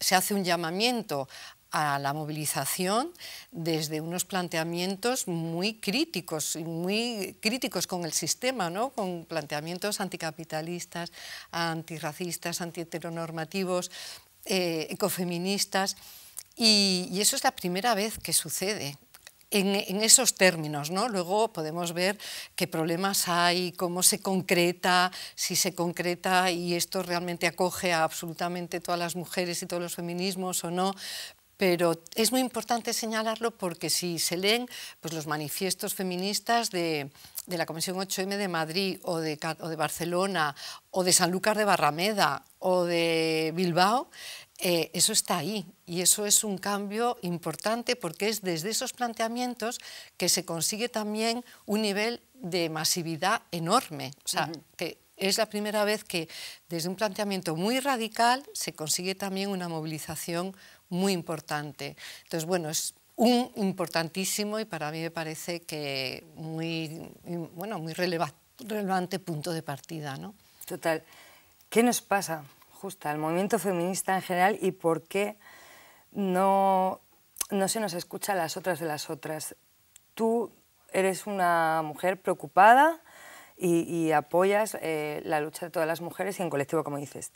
se hace un llamamiento a la movilización desde unos planteamientos muy críticos, muy críticos con el sistema, ¿no? con planteamientos anticapitalistas, antirracistas, antiheteronormativos, eh, ecofeministas. Y, eso es la primera vez que sucede, en, en, esos términos. ¿no? Luego podemos ver qué problemas hay, cómo se concreta, si se concreta y esto realmente acoge a absolutamente todas las mujeres y todos los feminismos o no, pero es muy importante señalarlo porque si se leen pues, los manifiestos feministas de, la Comisión 8M de Madrid o de, Barcelona o de Sanlúcar de Barrameda o de Bilbao, eh, eso está ahí y eso es un cambio importante porque es desde esos planteamientos que se consigue también un nivel de masividad enorme. O sea, que es la primera vez que desde un planteamiento muy radical se consigue también una movilización muy importante. Entonces, bueno, es un importantísimo y para mí me parece que muy, bueno, muy relevante punto de partida. ¿no? Total. ¿Qué nos pasa, justa, al movimiento feminista en general y por qué no, no se nos escucha las otras de las otras? Tú eres una mujer preocupada y, apoyas eh, la lucha de todas las mujeres y en colectivo, como dices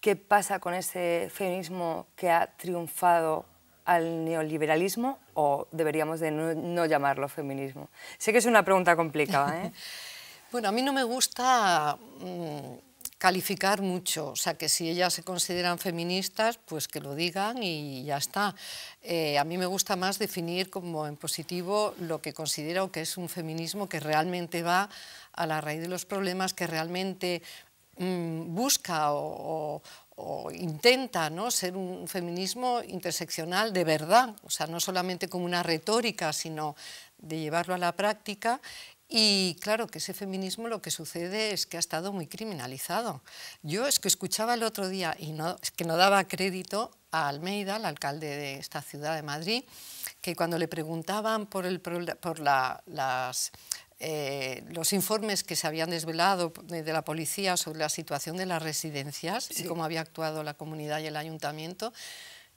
qué pasa con ese feminismo que ha triunfado al neoliberalismo o deberíamos de no, llamarlo feminismo? Sé que es una pregunta complicada. ¿eh? bueno, a mí no me gusta mm, calificar mucho, o sea que si ellas se consideran feministas, pues que lo digan y ya está. Eh, a mí me gusta más definir como en positivo lo que considero que es un feminismo que realmente va a la raíz de los problemas, que realmente Mm, busca o, intenta ser un feminismo interseccional de verdad, o sea, no solamente como una retórica, sino de llevarlo a la práctica y claro que ese feminismo lo que sucede es que ha estado muy criminalizado. Yo es que escuchaba el otro día y no, es que no daba crédito a Almeida, el alcalde de esta ciudad de Madrid, que cuando le preguntaban por, el, por las eh, los informes que se habían desvelado de, la policía sobre la situación de las residencias y cómo había actuado la comunidad y el ayuntamiento.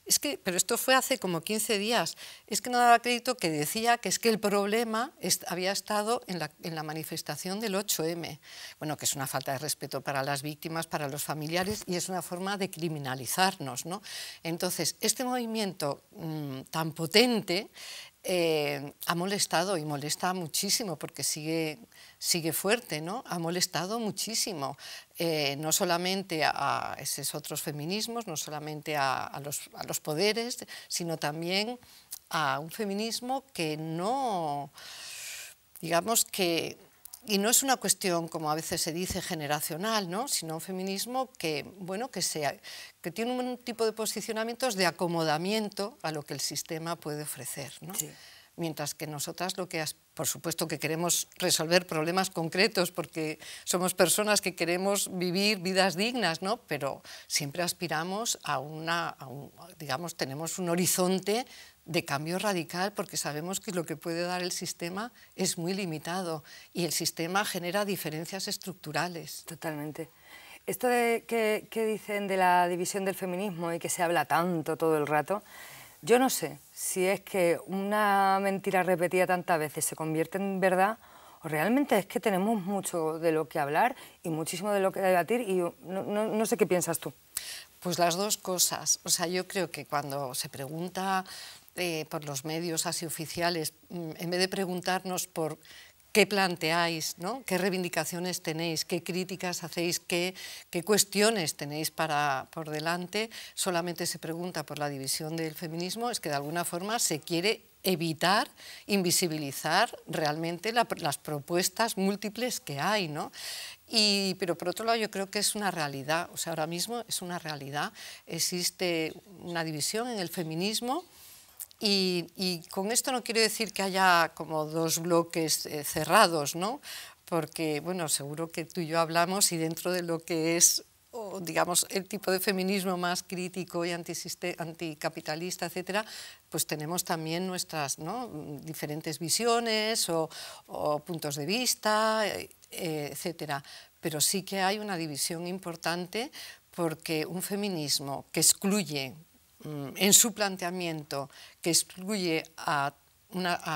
Es que, pero esto fue hace como 15 días. Es que no daba crédito que decía que es que el problema había estado en la, en la, manifestación del 8M. Bueno, que es una falta de respeto para las víctimas, para los familiares y es una forma de criminalizarnos. ¿no? Entonces, este movimiento mm, tan potente eh, ha molestado y molesta muchísimo porque sigue, sigue fuerte, ¿no? Ha molestado muchísimo, eh, no solamente a esos otros feminismos, no solamente a, los, a, los, poderes, sino también a un feminismo que no, digamos que y no es una cuestión, como a veces se dice, generacional, sino un feminismo que, bueno, que, sea, que tiene un tipo de posicionamientos de acomodamiento a lo que el sistema puede ofrecer. Mientras que nosotras lo que, por supuesto que queremos resolver problemas concretos porque somos personas que queremos vivir vidas dignas, pero siempre aspiramos a una, digamos, tenemos un horizonte de cambio radical porque sabemos que lo que puede dar el sistema es muy limitado y el sistema genera diferencias estructurales. Totalmente. Esto de que, dicen de la división del feminismo y que se habla tanto todo el rato, yo no sé si es que una mentira repetida tantas veces se convierte en verdad o realmente es que tenemos mucho de lo que hablar y muchísimo de lo que debatir y no, no sé qué piensas tú. Pues las dos cosas. O sea, yo creo que cuando se pregunta este, por los medios así oficiales, mm, en vez de preguntarnos por qué planteáis, ¿no? qué reivindicaciones tenéis, qué críticas hacéis, qué, cuestiones tenéis para, por delante, solamente se pregunta por la división del feminismo, es que de alguna forma se quiere evitar invisibilizar realmente las propuestas múltiples que hay, ¿no? Y, pero por otro lado yo creo que es una realidad, o sea, ahora mismo es una realidad, existe una división en el feminismo, y, con esto no quiero decir que haya como dos bloques eh, cerrados, ¿no? porque bueno, seguro que tú y yo hablamos y dentro de lo que es digamos, el tipo de feminismo más crítico y anticapitalista, etcétera, pues tenemos también nuestras diferentes visiones o, o, puntos de vista, eh, etcétera. Pero sí que hay una división importante porque un feminismo que excluye, Mm, en su planteamiento que excluye a,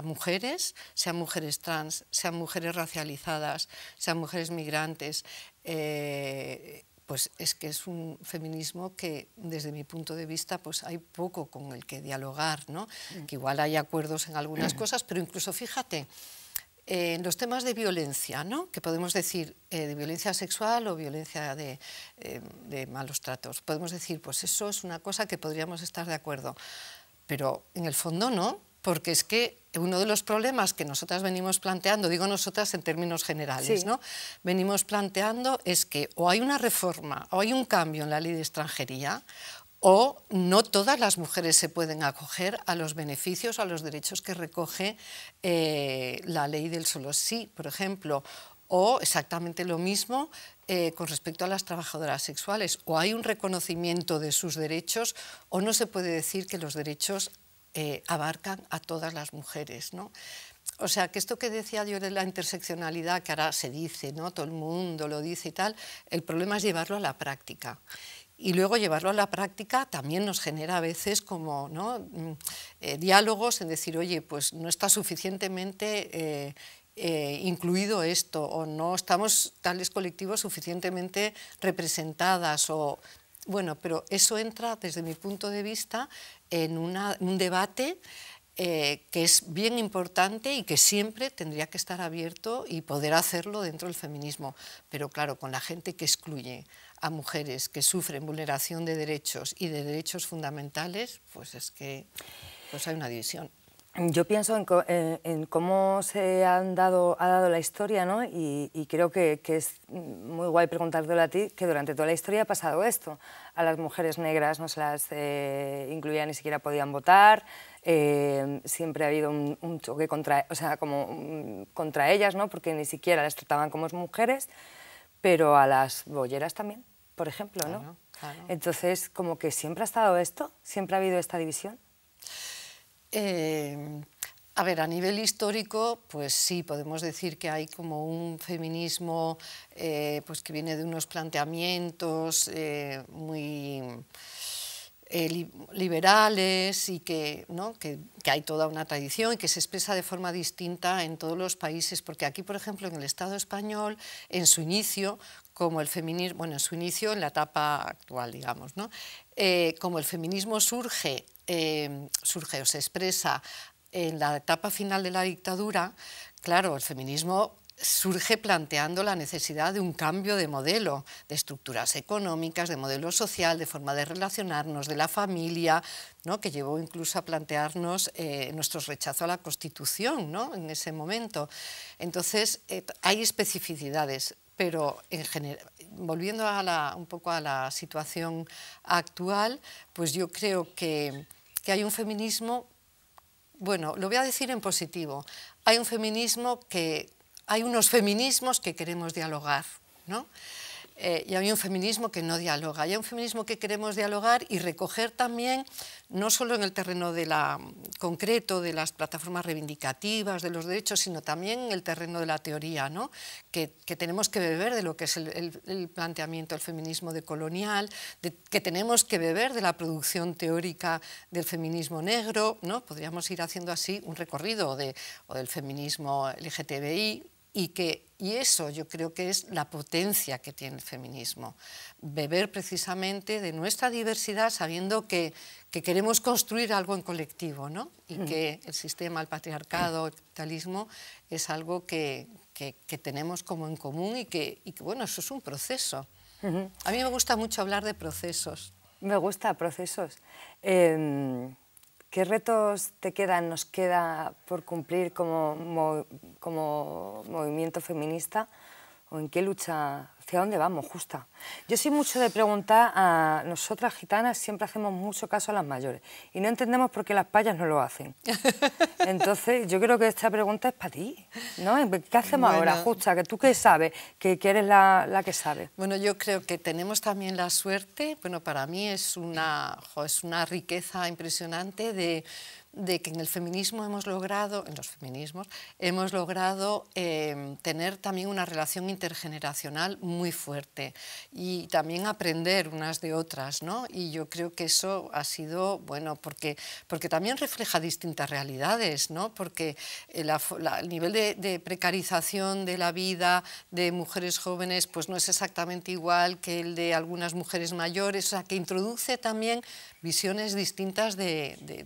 mujeres, sean mujeres trans, sean mujeres racializadas, sean mujeres migrantes, eh, pues es que es un feminismo que desde mi punto de vista pues hay poco con el que dialogar, mm. que igual hay acuerdos en algunas cosas, pero incluso fíjate, en los temas de violencia, ¿no? que podemos decir eh, de violencia sexual o violencia eh, de, malos tratos, podemos decir, pues eso es una cosa que podríamos estar de acuerdo, pero en el fondo no, porque es que uno de los problemas que nosotras venimos planteando, digo nosotras en términos generales, ¿no? venimos planteando es que o hay una reforma o hay un cambio en la ley de extranjería o no todas las mujeres se pueden acoger a los beneficios, a los derechos que recoge eh, la ley del solo sí, por ejemplo, o exactamente lo mismo eh, con respecto a las trabajadoras sexuales. O hay un reconocimiento de sus derechos o no se puede decir que los derechos eh, abarcan a todas las mujeres. O sea, que esto que decía yo de la interseccionalidad, que ahora se dice, ¿no? todo el mundo lo dice y tal, el problema es llevarlo a la práctica y luego llevarlo a la práctica también nos genera a veces como mm, eh, diálogos en decir, oye, pues no está suficientemente eh, eh, incluido esto o no estamos tales colectivos suficientemente representadas o... Bueno, pero eso entra desde mi punto de vista en un debate que es bien importante y que siempre tendría que estar abierto y poder hacerlo dentro del feminismo, pero claro, con la gente que excluye a mujeres que sufren vulneración de derechos y de derechos fundamentales, pues es que pues hay una división. Yo pienso en, cómo se han dado, ha dado la historia, ¿no? Y, creo que, que, es muy guay preguntártelo a ti, que durante toda la historia ha pasado esto. A las mujeres negras no se las eh, incluía, ni siquiera podían votar, eh, siempre ha habido un, choque contra, o sea, como, contra ellas, ¿no? Porque ni siquiera las trataban como mujeres, pero a las bolleras también por ejemplo, ¿no? Entonces, como que siempre ha estado esto, siempre ha habido esta división. Eh, a ver, a nivel histórico, pues sí, podemos decir que hay como un feminismo eh, pues que viene de unos planteamientos eh, muy... liberales y que, que, que, hay toda una tradición y que se expresa de forma distinta en todos los países, porque aquí, por ejemplo, en el Estado español, en su inicio, como el feminismo, bueno, en su inicio, en la etapa actual, digamos, ¿no? Eh, como el feminismo surge, eh, surge o se expresa en la etapa final de la dictadura, claro, el feminismo surge planteando la necesidad de un cambio de modelo, de estructuras económicas, de modelo social, de forma de relacionarnos, de la familia, ¿no? que llevó incluso a plantearnos eh, nuestro rechazo a la Constitución ¿no? en ese momento. Entonces, hay especificidades pero en volviendo un poco a la situación actual, pues yo creo que, hay un feminismo, bueno, lo voy a decir en positivo, hay un feminismo que, hay unos feminismos que queremos dialogar, ¿no? Eh, y hay un feminismo que no dialoga. hay un feminismo que queremos dialogar y recoger también, no solo en el terreno de mm, concreto de las plataformas reivindicativas, de los derechos, sino también en el terreno de la teoría, ¿no? que, tenemos que beber de lo que es el, planteamiento del feminismo decolonial, que tenemos que beber de la producción teórica del feminismo negro. ¿no? Podríamos ir haciendo así un recorrido de, del feminismo LGTBI, y que y eso yo creo que es la potencia que tiene el feminismo. Beber precisamente de nuestra diversidad sabiendo que, queremos construir algo en colectivo, ¿no? Y mm. que el sistema, el patriarcado, el capitalismo es algo que, tenemos como en común y que, bueno, eso es un proceso. A mí me gusta mucho hablar de procesos. Me gusta procesos. Em, ¿Qué retos te quedan, nos queda por cumplir como, como movimiento feminista o en qué lucha ¿Hacia dónde vamos, justa? Yo soy mucho de preguntar a nosotras gitanas, siempre hacemos mucho caso a las mayores y no entendemos por qué las payas no lo hacen. Entonces, yo creo que esta pregunta es para ti, ¿no? ¿Qué hacemos ahora, justa? ¿Que tú qué sabes? ¿Que, eres la, que sabe? Bueno, yo creo que tenemos también la suerte, bueno, para mí es una, es una riqueza impresionante de de que en el feminismo hemos logrado, en los feminismos, hemos logrado em, tener también una relación intergeneracional muy fuerte y también aprender unas de otras, ¿no? Y yo creo que eso ha sido, bueno, porque, porque también refleja distintas realidades, ¿no? Porque eh, el, nivel de, precarización de la vida de mujeres jóvenes pues no es exactamente igual que el de algunas mujeres mayores, o sea, que introduce también visiones distintas de, de